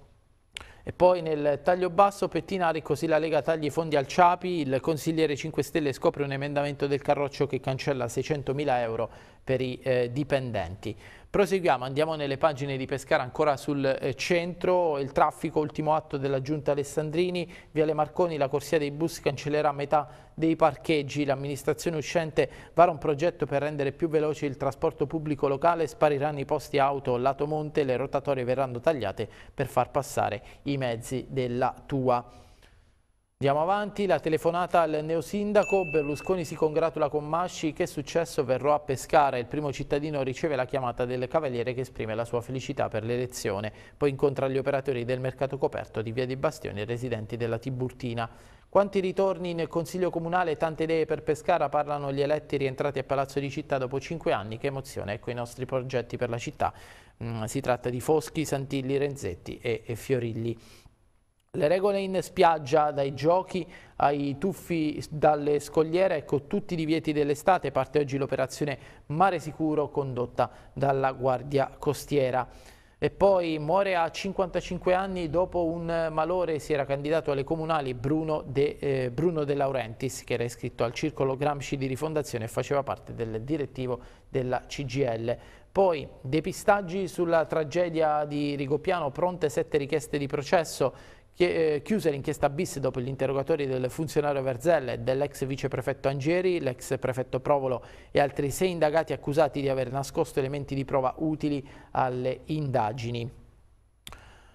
e poi nel taglio basso Pettinari, così la Lega taglia i fondi al Ciapi, il consigliere 5 Stelle scopre un emendamento del Carroccio che cancella 600.000 euro per i eh, dipendenti. Proseguiamo, andiamo nelle pagine di Pescara, ancora sul eh, centro, il traffico, ultimo atto della giunta Alessandrini, Viale Marconi, la corsia dei bus cancellerà metà dei parcheggi, l'amministrazione uscente vara un progetto per rendere più veloce il trasporto pubblico locale, spariranno i posti auto lato monte, le rotatorie verranno tagliate per far passare i mezzi della tua Andiamo avanti, la telefonata al neosindaco, Berlusconi si congratula con Masci, che successo verrò a pescare, il primo cittadino riceve la chiamata del Cavaliere che esprime la sua felicità per l'elezione, poi incontra gli operatori del mercato coperto di Via dei Bastioni e residenti della Tiburtina. Quanti ritorni nel Consiglio Comunale tante idee per Pescara parlano gli eletti rientrati a Palazzo di Città dopo cinque anni, che emozione, ecco i nostri progetti per la città, mm, si tratta di Foschi, Santilli, Renzetti e, e Fiorilli. Le regole in spiaggia, dai giochi ai tuffi dalle scogliere, ecco tutti i divieti dell'estate, parte oggi l'operazione Mare Sicuro condotta dalla Guardia Costiera. E poi muore a 55 anni dopo un malore, si era candidato alle comunali Bruno De, eh, Bruno De Laurentiis che era iscritto al circolo Gramsci di rifondazione e faceva parte del direttivo della CGL. Poi depistaggi sulla tragedia di Rigopiano, pronte sette richieste di processo eh, Chiusa l'inchiesta bis dopo gli interrogatori del funzionario Verzelle, dell'ex viceprefetto Angieri, l'ex prefetto Provolo e altri sei indagati accusati di aver nascosto elementi di prova utili alle indagini.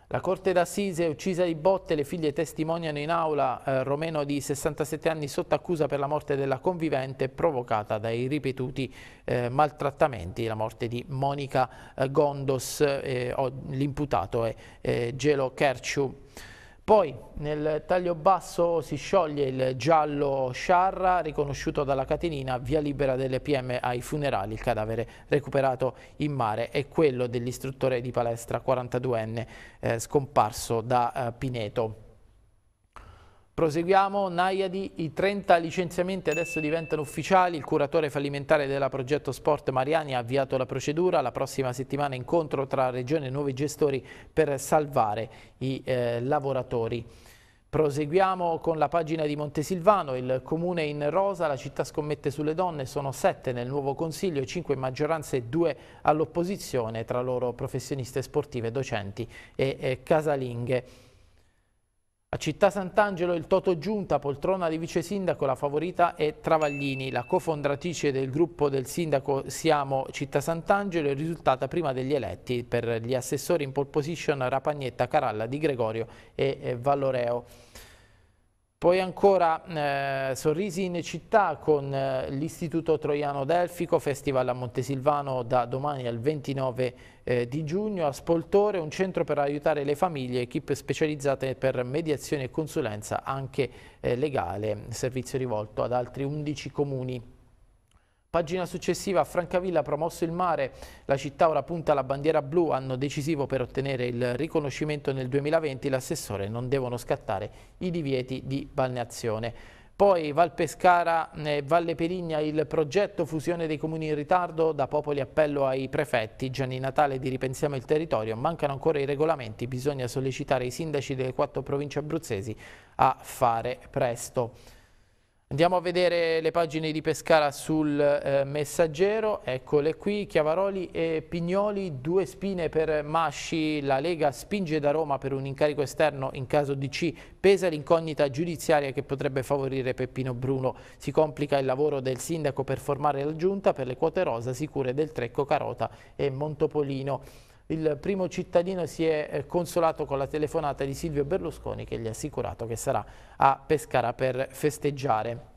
La corte d'assise è uccisa di botte, le figlie testimoniano in aula eh, Romeno di 67 anni sotto accusa per la morte della convivente provocata dai ripetuti eh, maltrattamenti, la morte di Monica eh, Gondos, eh, l'imputato è eh, Gelo Kerciu. Poi nel taglio basso si scioglie il giallo sciarra riconosciuto dalla catenina via libera delle PM ai funerali. Il cadavere recuperato in mare è quello dell'istruttore di palestra 42enne eh, scomparso da eh, Pineto. Proseguiamo, Naiadi, i 30 licenziamenti adesso diventano ufficiali, il curatore fallimentare della Progetto Sport Mariani ha avviato la procedura, la prossima settimana incontro tra Regione e nuovi gestori per salvare i eh, lavoratori. Proseguiamo con la pagina di Montesilvano, il comune in rosa, la città scommette sulle donne, sono sette nel nuovo consiglio, cinque in maggioranza e due all'opposizione, tra loro professioniste sportive, docenti e, e casalinghe. A Città Sant'Angelo il Toto Giunta, poltrona di vice sindaco, la favorita è Travaglini, la cofondratrice del gruppo del sindaco Siamo Città Sant'Angelo è risultata prima degli eletti per gli assessori in pole position Rapagnetta, Caralla, Di Gregorio e eh, Valloreo. Poi ancora eh, sorrisi in città con eh, l'Istituto Troiano Delfico, festival a Montesilvano da domani al 29 eh, di giugno, a Spoltore, un centro per aiutare le famiglie, equip specializzate per mediazione e consulenza anche eh, legale, servizio rivolto ad altri 11 comuni. Pagina successiva, a Francavilla promosso il mare, la città ora punta la bandiera blu, anno decisivo per ottenere il riconoscimento nel 2020, l'assessore non devono scattare i divieti di balneazione. Poi Valpescara e eh, Valle Perigna il progetto fusione dei comuni in ritardo, da Popoli appello ai prefetti, Gianni Natale di Ripensiamo il territorio, mancano ancora i regolamenti, bisogna sollecitare i sindaci delle quattro province abruzzesi a fare presto. Andiamo a vedere le pagine di Pescara sul eh, messaggero, eccole qui, Chiavaroli e Pignoli, due spine per Masci, la Lega spinge da Roma per un incarico esterno in caso di C, pesa l'incognita giudiziaria che potrebbe favorire Peppino Bruno, si complica il lavoro del sindaco per formare la giunta per le quote rosa sicure del Trecco Carota e Montopolino il primo cittadino si è eh, consolato con la telefonata di Silvio Berlusconi che gli ha assicurato che sarà a Pescara per festeggiare.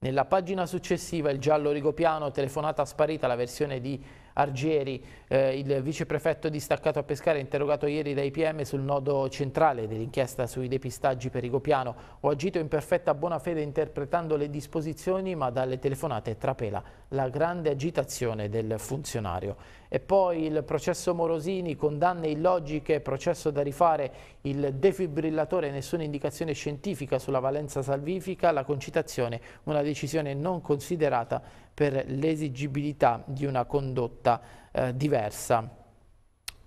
Nella pagina successiva il giallo rigopiano, telefonata sparita, la versione di Argieri, eh, il viceprefetto distaccato a Pescara, interrogato ieri dai PM sul nodo centrale dell'inchiesta sui depistaggi per Rigopiano. Ho agito in perfetta buona fede interpretando le disposizioni, ma dalle telefonate trapela la grande agitazione del funzionario. E poi il processo Morosini, condanne illogiche, processo da rifare, il defibrillatore, nessuna indicazione scientifica sulla valenza salvifica, la concitazione, una decisione non considerata per l'esigibilità di una condotta eh, diversa.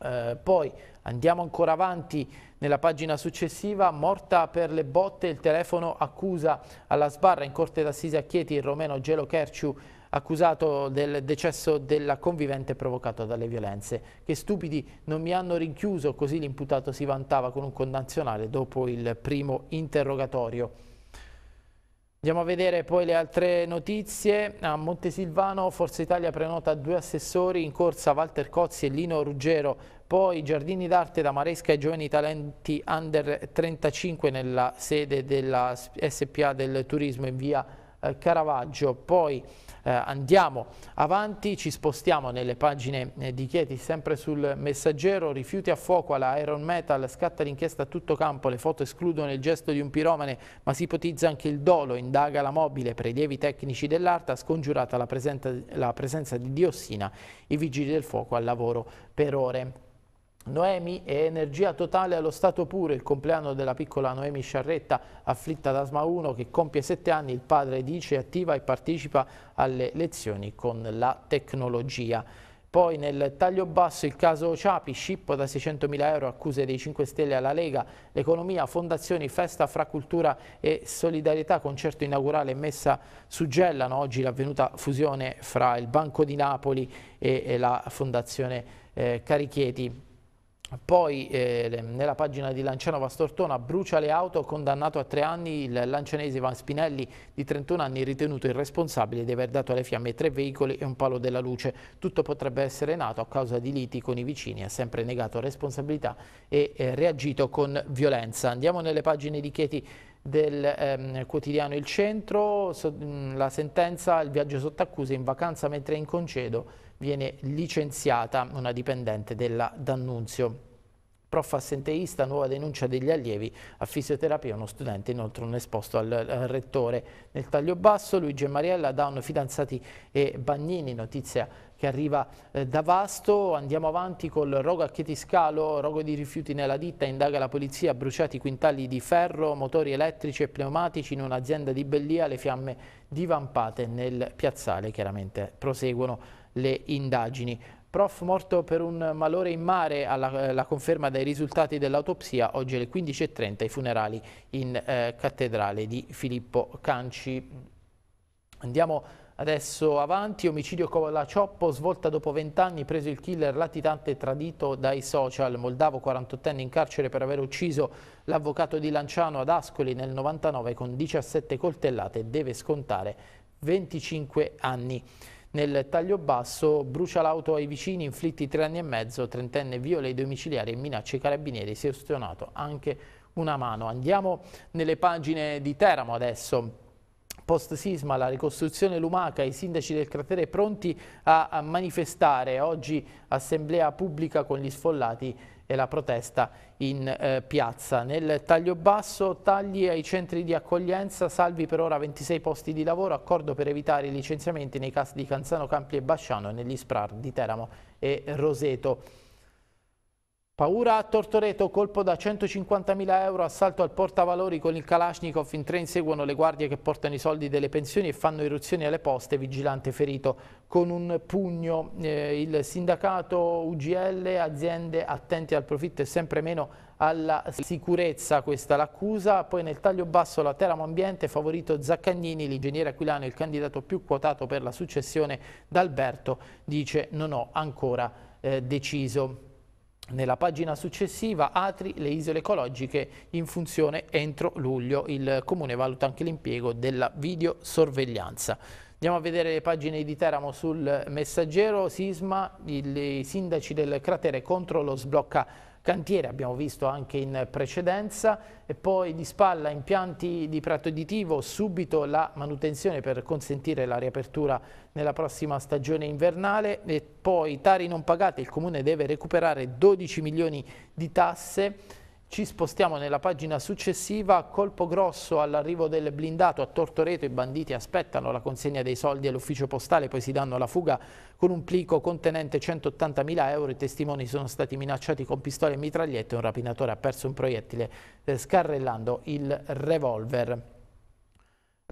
Eh, poi andiamo ancora avanti nella pagina successiva, morta per le botte, il telefono accusa alla sbarra in corte d'assise a Chieti il romeno Gelo Kerciu accusato del decesso della convivente provocato dalle violenze. Che stupidi, non mi hanno rinchiuso, così l'imputato si vantava con un connazionale dopo il primo interrogatorio. Andiamo a vedere poi le altre notizie. A Montesilvano Forza Italia prenota due assessori in corsa Walter Cozzi e Lino Ruggero, poi giardini d'arte da Maresca e giovani talenti under 35 nella sede della SPA del turismo in via eh, Caravaggio, poi eh, andiamo avanti, ci spostiamo nelle pagine eh, di Chieti, sempre sul messaggero, rifiuti a fuoco alla Iron Metal, scatta l'inchiesta a tutto campo, le foto escludono il gesto di un piromane, ma si ipotizza anche il dolo, indaga la mobile, prelievi tecnici dell'Arta, scongiurata la presenza, la presenza di diossina, i vigili del fuoco al lavoro per ore. Noemi è energia totale allo stato puro, il compleanno della piccola Noemi Sciarretta afflitta da asma 1 che compie 7 anni, il padre dice attiva e partecipa alle lezioni con la tecnologia. Poi nel taglio basso il caso Ciapi, scippo da 600.000 euro, accuse dei 5 Stelle alla Lega, l'economia, fondazioni, festa fra cultura e solidarietà, concerto inaugurale messa su Gellano, oggi l'avvenuta fusione fra il Banco di Napoli e la Fondazione eh, Carichieti. Poi eh, nella pagina di Lanciano Vastortona brucia le auto, condannato a tre anni il lancianese Ivan Spinelli di 31 anni ritenuto irresponsabile di aver dato alle fiamme tre veicoli e un palo della luce. Tutto potrebbe essere nato a causa di liti con i vicini, ha sempre negato responsabilità e eh, reagito con violenza. Andiamo nelle pagine di Chieti del ehm, quotidiano Il Centro, so, mh, la sentenza, il viaggio sotto accusa in vacanza mentre in concedo viene licenziata una dipendente della D'Annunzio. Prof assenteista, nuova denuncia degli allievi a fisioterapia, uno studente inoltre non esposto al, al rettore. Nel taglio basso Luigi e Mariella, Down, fidanzati e Bagnini, notizia che arriva eh, da Vasto. Andiamo avanti col rogo a Chetiscalo, rogo di rifiuti nella ditta, indaga la polizia, bruciati quintali di ferro, motori elettrici e pneumatici in un'azienda di Bellia, le fiamme divampate nel piazzale chiaramente proseguono le indagini. Prof morto per un malore in mare, alla, eh, la conferma dei risultati dell'autopsia, oggi alle 15.30 i funerali in eh, cattedrale di Filippo Canci. Andiamo adesso avanti, omicidio con la Cioppo, svolta dopo vent'anni, preso il killer latitante tradito dai social, moldavo 48enne in carcere per aver ucciso l'avvocato di Lanciano ad Ascoli nel 99 con 17 coltellate, deve scontare 25 anni. Nel taglio basso brucia l'auto ai vicini, inflitti tre anni e mezzo, trentenne viola i domiciliari e minaccia i carabinieri, si è ustionato anche una mano. Andiamo nelle pagine di Teramo adesso post sisma, la ricostruzione lumaca, i sindaci del cratere pronti a, manifestare oggi assemblea pubblica con gli sfollati e la protesta in eh, piazza. Nel taglio basso, tagli ai centri di accoglienza, salvi per ora 26 posti di lavoro, accordo per evitare i licenziamenti nei casi di Canzano, Campi e Basciano e negli SPRAR di Teramo e Roseto. Paura a Tortoreto, colpo da 150.000 euro, assalto al portavalori con il Kalashnikov, in tre inseguono le guardie che portano i soldi delle pensioni e fanno eruzioni alle poste, vigilante ferito con un pugno. Eh, il sindacato UGL, aziende attenti al profitto e sempre meno alla sicurezza, questa l'accusa. Poi nel taglio basso la Teramo Ambiente, favorito Zaccagnini, l'ingegnere Aquilano, il candidato più quotato per la successione d'Alberto, dice non ho ancora eh, deciso. Nella pagina successiva Atri le isole ecologiche in funzione entro luglio. Il comune valuta anche l'impiego della videosorveglianza. Andiamo a vedere le pagine di Teramo sul messaggero, sisma, i sindaci del cratere contro lo sblocca cantiere, abbiamo visto anche in precedenza, e poi di spalla impianti di prato additivo, subito la manutenzione per consentire la riapertura nella prossima stagione invernale e poi tari non pagate, il Comune deve recuperare 12 milioni di tasse ci spostiamo nella pagina successiva, colpo grosso all'arrivo del blindato a Tortoreto, i banditi aspettano la consegna dei soldi all'ufficio postale, poi si danno la fuga con un plico contenente 180.000 euro, i testimoni sono stati minacciati con pistole e mitragliette, un rapinatore ha perso un proiettile eh, scarrellando il revolver.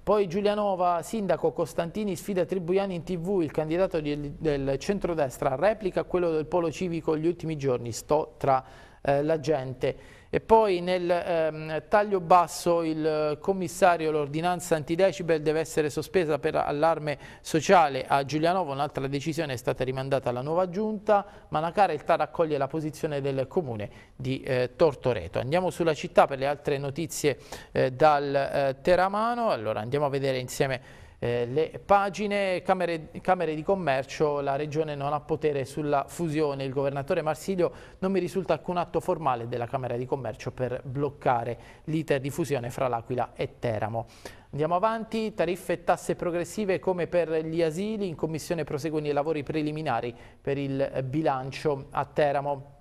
Poi Giulianova, sindaco Costantini, sfida Tribuiani in tv, il candidato di, del centrodestra replica quello del polo civico gli ultimi giorni, sto tra eh, la gente. E poi nel ehm, taglio basso il eh, commissario, l'ordinanza antidecibel deve essere sospesa per allarme sociale a Giulianovo, un'altra decisione è stata rimandata alla nuova giunta, Manacara il TAR accoglie la posizione del comune di eh, Tortoreto. Andiamo sulla città per le altre notizie eh, dal eh, Teramano, allora andiamo a vedere insieme eh, le pagine, camere, camere, di commercio, la Regione non ha potere sulla fusione, il governatore Marsilio non mi risulta alcun atto formale della Camera di Commercio per bloccare l'iter di fusione fra l'Aquila e Teramo. Andiamo avanti, tariffe e tasse progressive come per gli asili, in Commissione proseguono i lavori preliminari per il bilancio a Teramo.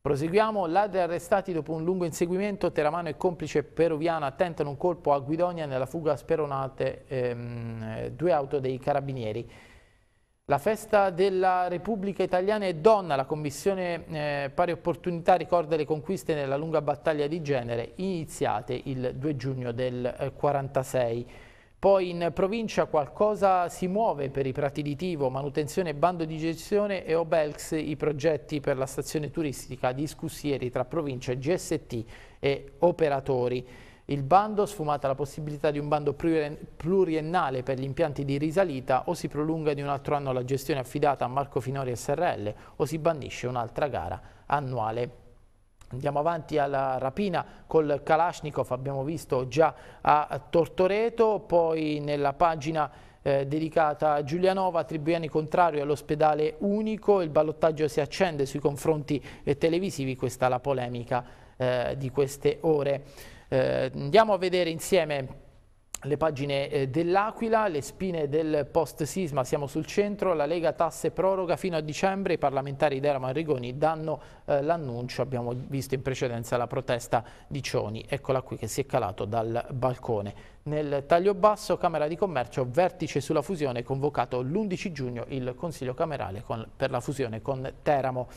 Proseguiamo, ladri arrestati dopo un lungo inseguimento, Teramano e complice peruviana tentano un colpo a Guidonia nella fuga speronate ehm, due auto dei carabinieri. La festa della Repubblica Italiana è donna, la Commissione eh, Pari Opportunità ricorda le conquiste nella lunga battaglia di genere iniziate il 2 giugno del 1946. Eh, poi in provincia qualcosa si muove per i prati di Tivo, manutenzione, bando di gestione e Obelx, i progetti per la stazione turistica discussieri tra provincia, GST e operatori. Il bando, sfumata la possibilità di un bando pluriennale per gli impianti di risalita o si prolunga di un altro anno la gestione affidata a Marco Finori SRL o si bandisce un'altra gara annuale. Andiamo avanti alla rapina col Kalashnikov, abbiamo visto già a Tortoreto, poi nella pagina eh, dedicata a Giulianova, Tribbiani contrario all'ospedale unico, il ballottaggio si accende sui confronti eh, televisivi, questa è la polemica eh, di queste ore. Eh, andiamo a vedere insieme le pagine eh, dell'Aquila, le spine del post sisma, siamo sul centro, la Lega tasse proroga fino a dicembre, i parlamentari di e Rigoni danno eh, l'annuncio, abbiamo visto in precedenza la protesta di Cioni, eccola qui che si è calato dal balcone. Nel taglio basso, Camera di Commercio, vertice sulla fusione, convocato l'11 giugno il Consiglio Camerale con, per la fusione con Teramo.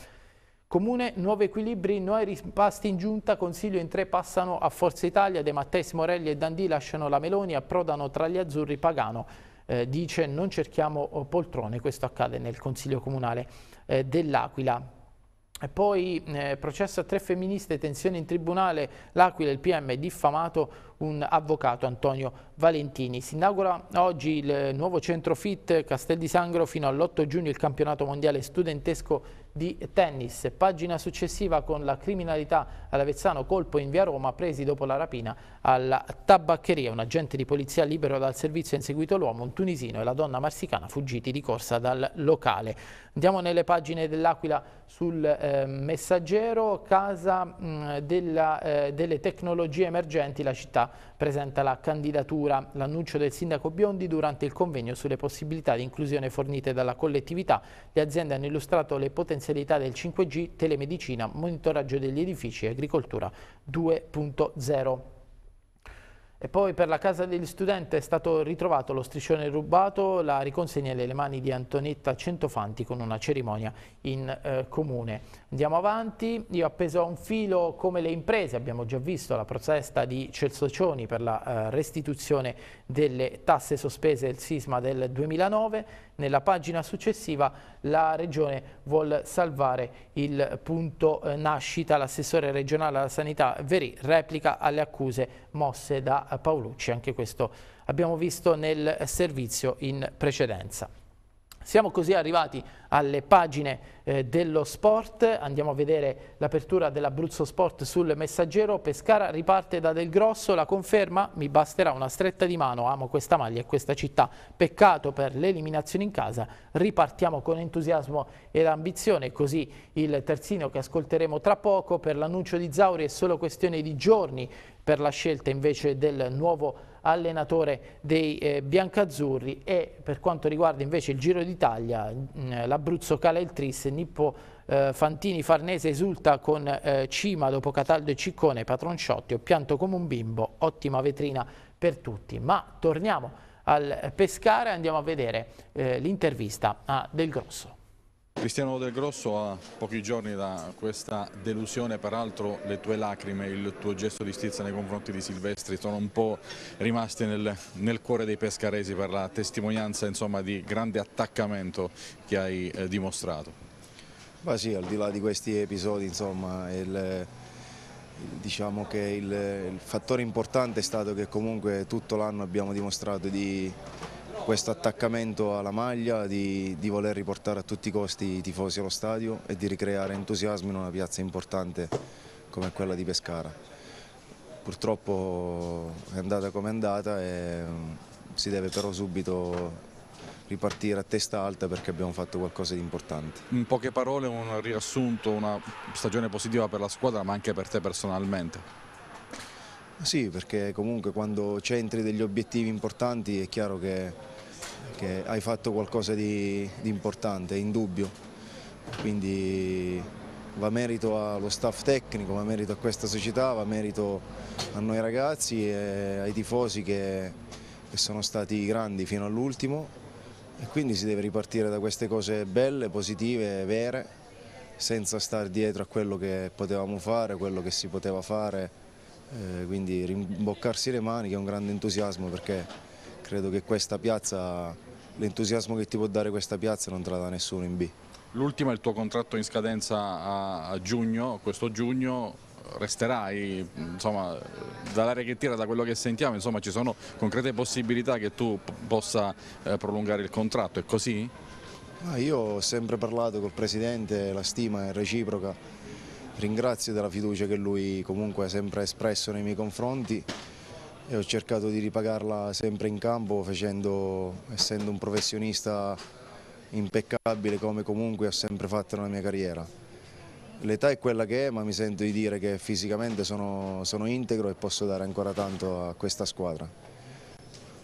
Comune, nuovi equilibri, nuovi rimpasti in giunta, Consiglio in tre passano a Forza Italia, De Matteis, Morelli e Dandì lasciano la Meloni, approdano tra gli azzurri Pagano. Eh, dice non cerchiamo oh, poltrone, questo accade nel Consiglio Comunale eh, dell'Aquila. poi eh, processo a tre femministe, tensione in tribunale, l'Aquila, il PM, diffamato un avvocato Antonio Valentini. Si inaugura oggi il nuovo centro FIT Castel di Sangro fino all'8 giugno il campionato mondiale studentesco di tennis. Pagina successiva con la criminalità all'Avezzano, colpo in via Roma, presi dopo la rapina alla tabaccheria. Un agente di polizia libero dal servizio ha inseguito l'uomo, un tunisino e la donna marsicana fuggiti di corsa dal locale. Andiamo nelle pagine dell'Aquila sul eh, messaggero, casa mh, della, eh, delle tecnologie emergenti, la città presenta la candidatura, l'annuncio del sindaco Biondi durante il convegno sulle possibilità di inclusione fornite dalla collettività. Le aziende hanno illustrato le potenzialità del 5G, telemedicina, monitoraggio degli edifici e agricoltura 2.0. E poi per la casa degli studenti è stato ritrovato lo striscione rubato, la riconsegna nelle mani di Antonetta Centofanti con una cerimonia in eh, comune. Andiamo avanti, io appeso a un filo come le imprese, abbiamo già visto la protesta di Celsocioni per la eh, restituzione delle tasse sospese del sisma del 2009, nella pagina successiva la Regione vuole salvare il punto eh, nascita, l'assessore regionale alla sanità Veri replica alle accuse mosse da eh, Paolucci, anche questo abbiamo visto nel servizio in precedenza. Siamo così arrivati alle pagine eh, dello sport, andiamo a vedere l'apertura dell'Abruzzo Sport sul messaggero, Pescara riparte da Del Grosso, la conferma, mi basterà una stretta di mano, amo questa maglia e questa città, peccato per l'eliminazione in casa, ripartiamo con entusiasmo ed ambizione, così il terzino che ascolteremo tra poco per l'annuncio di Zauri è solo questione di giorni per la scelta invece del nuovo allenatore dei eh, biancazzurri e per quanto riguarda invece il Giro d'Italia mm, eh, l'Abruzzo cala il tris, Nippo eh, Fantini Farnese esulta con eh, Cima dopo Cataldo e Ciccone, Patronciotti, ho pianto come un bimbo, ottima vetrina per tutti. Ma torniamo al Pescara e andiamo a vedere eh, l'intervista a Del Grosso. Cristiano Del Grosso a pochi giorni da questa delusione, peraltro le tue lacrime, il tuo gesto di stizza nei confronti di Silvestri sono un po' rimasti nel, nel cuore dei pescaresi per la testimonianza insomma, di grande attaccamento che hai eh, dimostrato. Beh sì, al di là di questi episodi insomma, il, diciamo che il, il fattore importante è stato che comunque tutto l'anno abbiamo dimostrato di questo attaccamento alla maglia, di, di, voler riportare a tutti i costi i tifosi allo stadio e di ricreare entusiasmo in una piazza importante come quella di Pescara. Purtroppo è andata come è andata e mm, si deve però subito ripartire a testa alta perché abbiamo fatto qualcosa di importante. In poche parole un riassunto, una stagione positiva per la squadra ma anche per te personalmente. Sì, perché comunque quando centri degli obiettivi importanti è chiaro che perché hai fatto qualcosa di, di importante, indubbio. Quindi va merito allo staff tecnico, va merito a questa società, va merito a noi ragazzi e ai tifosi che, che sono stati grandi fino all'ultimo e quindi si deve ripartire da queste cose belle, positive, vere, senza stare dietro a quello che potevamo fare, quello che si poteva fare, eh, quindi rimboccarsi le maniche è un grande entusiasmo perché credo che questa piazza l'entusiasmo che ti può dare questa piazza non te la dà nessuno in B. L'ultima è il tuo contratto in scadenza a giugno, questo giugno resterai, insomma, dall'area che tira, da quello che sentiamo, insomma, ci sono concrete possibilità che tu possa eh, prolungare il contratto, è così? Ah, io ho sempre parlato col Presidente, la stima è reciproca, ringrazio della fiducia che lui comunque ha sempre espresso nei miei confronti e ho cercato di ripagarla sempre in campo facendo, essendo un professionista impeccabile come comunque ho sempre fatto nella mia carriera. L'età è quella che è ma mi sento di dire che fisicamente sono, sono integro e posso dare ancora tanto a questa squadra.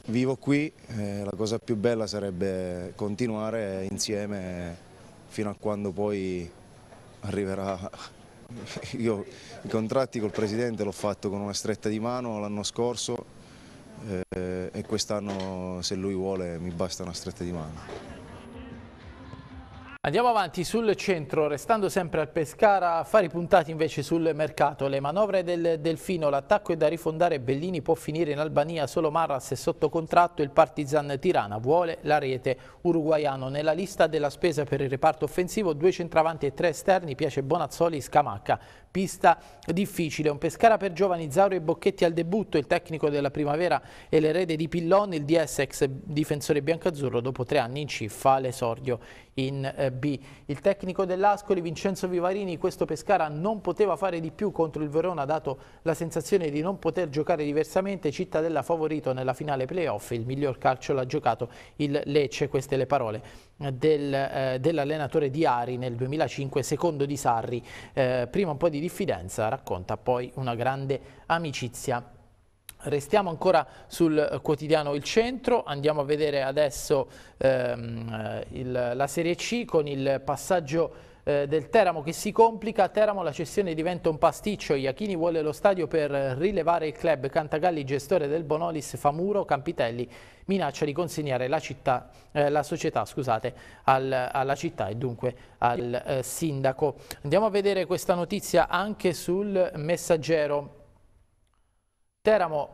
Vivo qui, eh, la cosa più bella sarebbe continuare insieme fino a quando poi arriverà Io i contratti col Presidente l'ho fatto con una stretta di mano l'anno scorso eh, e quest'anno se lui vuole mi basta una stretta di mano. Andiamo avanti sul centro, restando sempre al Pescara, affari puntati invece sul mercato. Le manovre del Delfino, l'attacco è da rifondare, Bellini può finire in Albania, solo Marras è sotto contratto, il Partizan Tirana vuole la rete uruguaiano. Nella lista della spesa per il reparto offensivo, due centravanti e tre esterni, piace Bonazzoli, Scamacca. Pista difficile, un Pescara per giovani, Zauro e Bocchetti al debutto, il tecnico della primavera e l'erede di Pillon, il DS ex difensore biancazzurro dopo tre anni in C fa l'esordio in eh, B. Il tecnico dell'Ascoli Vincenzo Vivarini, questo Pescara non poteva fare di più contro il Verona dato la sensazione di non poter giocare diversamente, Cittadella favorito nella finale playoff, il miglior calcio l'ha giocato il Lecce, queste le parole eh, del, eh, dell'allenatore di Ari nel 2005, secondo di Sarri, eh, prima un po' di diffidenza, racconta poi una grande amicizia Restiamo ancora sul quotidiano Il Centro, andiamo a vedere adesso ehm, eh, il, la Serie C con il passaggio eh, del Teramo che si complica, Teramo la cessione diventa un pasticcio, Iachini vuole lo stadio per rilevare il club, Cantagalli gestore del Bonolis fa muro, Campitelli minaccia di consegnare la, città, eh, la società scusate, al, alla città e dunque al eh, sindaco. Andiamo a vedere questa notizia anche sul messaggero Teramo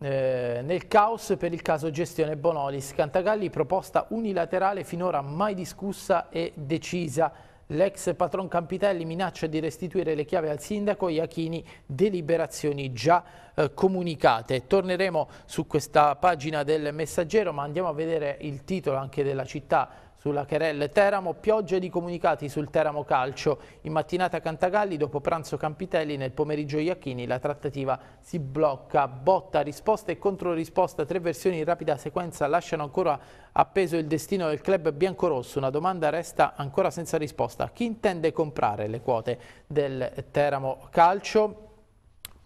eh, nel caos per il caso gestione Bonolis. Cantagalli proposta unilaterale finora mai discussa e decisa. L'ex patron Campitelli minaccia di restituire le chiavi al sindaco Iachini, deliberazioni già eh, comunicate. Torneremo su questa pagina del messaggero ma andiamo a vedere il titolo anche della città sulla Cherelle Teramo, piogge di comunicati sul Teramo Calcio. In mattinata Cantagalli, dopo pranzo Campitelli, nel pomeriggio Iacchini, la trattativa si blocca. Botta, risposta e controrisposta, tre versioni in rapida sequenza lasciano ancora appeso il destino del club biancorosso. Una domanda resta ancora senza risposta. Chi intende comprare le quote del Teramo Calcio?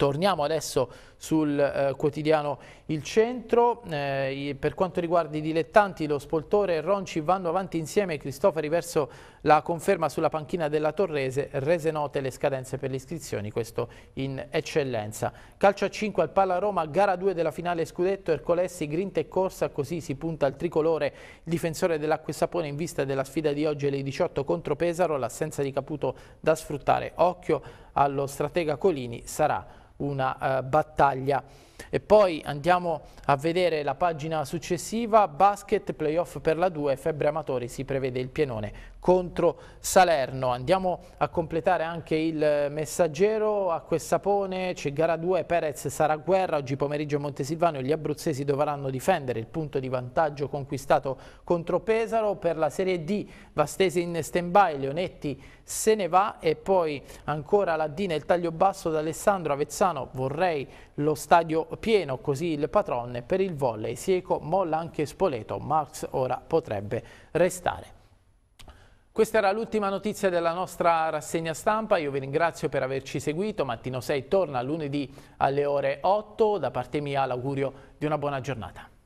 Torniamo adesso sul eh, quotidiano Il Centro, eh, per quanto riguarda i dilettanti, lo Spoltore e Ronci vanno avanti insieme, Cristofari verso la conferma sulla panchina della Torrese, rese note le scadenze per le iscrizioni, questo in eccellenza. Calcio a 5 al Palla Roma, gara 2 della finale Scudetto, Ercolessi, Grinta e Corsa, così si punta al tricolore, difensore dell'Acqua Sapone in vista della sfida di oggi alle 18 contro Pesaro, l'assenza di Caputo da sfruttare. Occhio allo stratega Colini sarà una eh, battaglia. E poi andiamo a vedere la pagina successiva, basket, playoff per la 2, febbre amatori, si prevede il pienone contro Salerno. Andiamo a completare anche il messaggero a Quessapone, c'è gara 2, Perez sarà guerra, oggi pomeriggio Montesilvano e gli abruzzesi dovranno difendere il punto di vantaggio conquistato contro Pesaro, per la Serie D Vastese in stand-by, Leonetti se ne va e poi ancora la D nel taglio basso da Alessandro Avezzano, vorrei lo stadio pieno, così il patron per il volley, Sieco molla anche Spoleto, Max ora potrebbe restare. Questa era l'ultima notizia della nostra rassegna stampa, io vi ringrazio per averci seguito, Mattino 6 torna lunedì alle ore 8, da parte mia l'augurio di una buona giornata.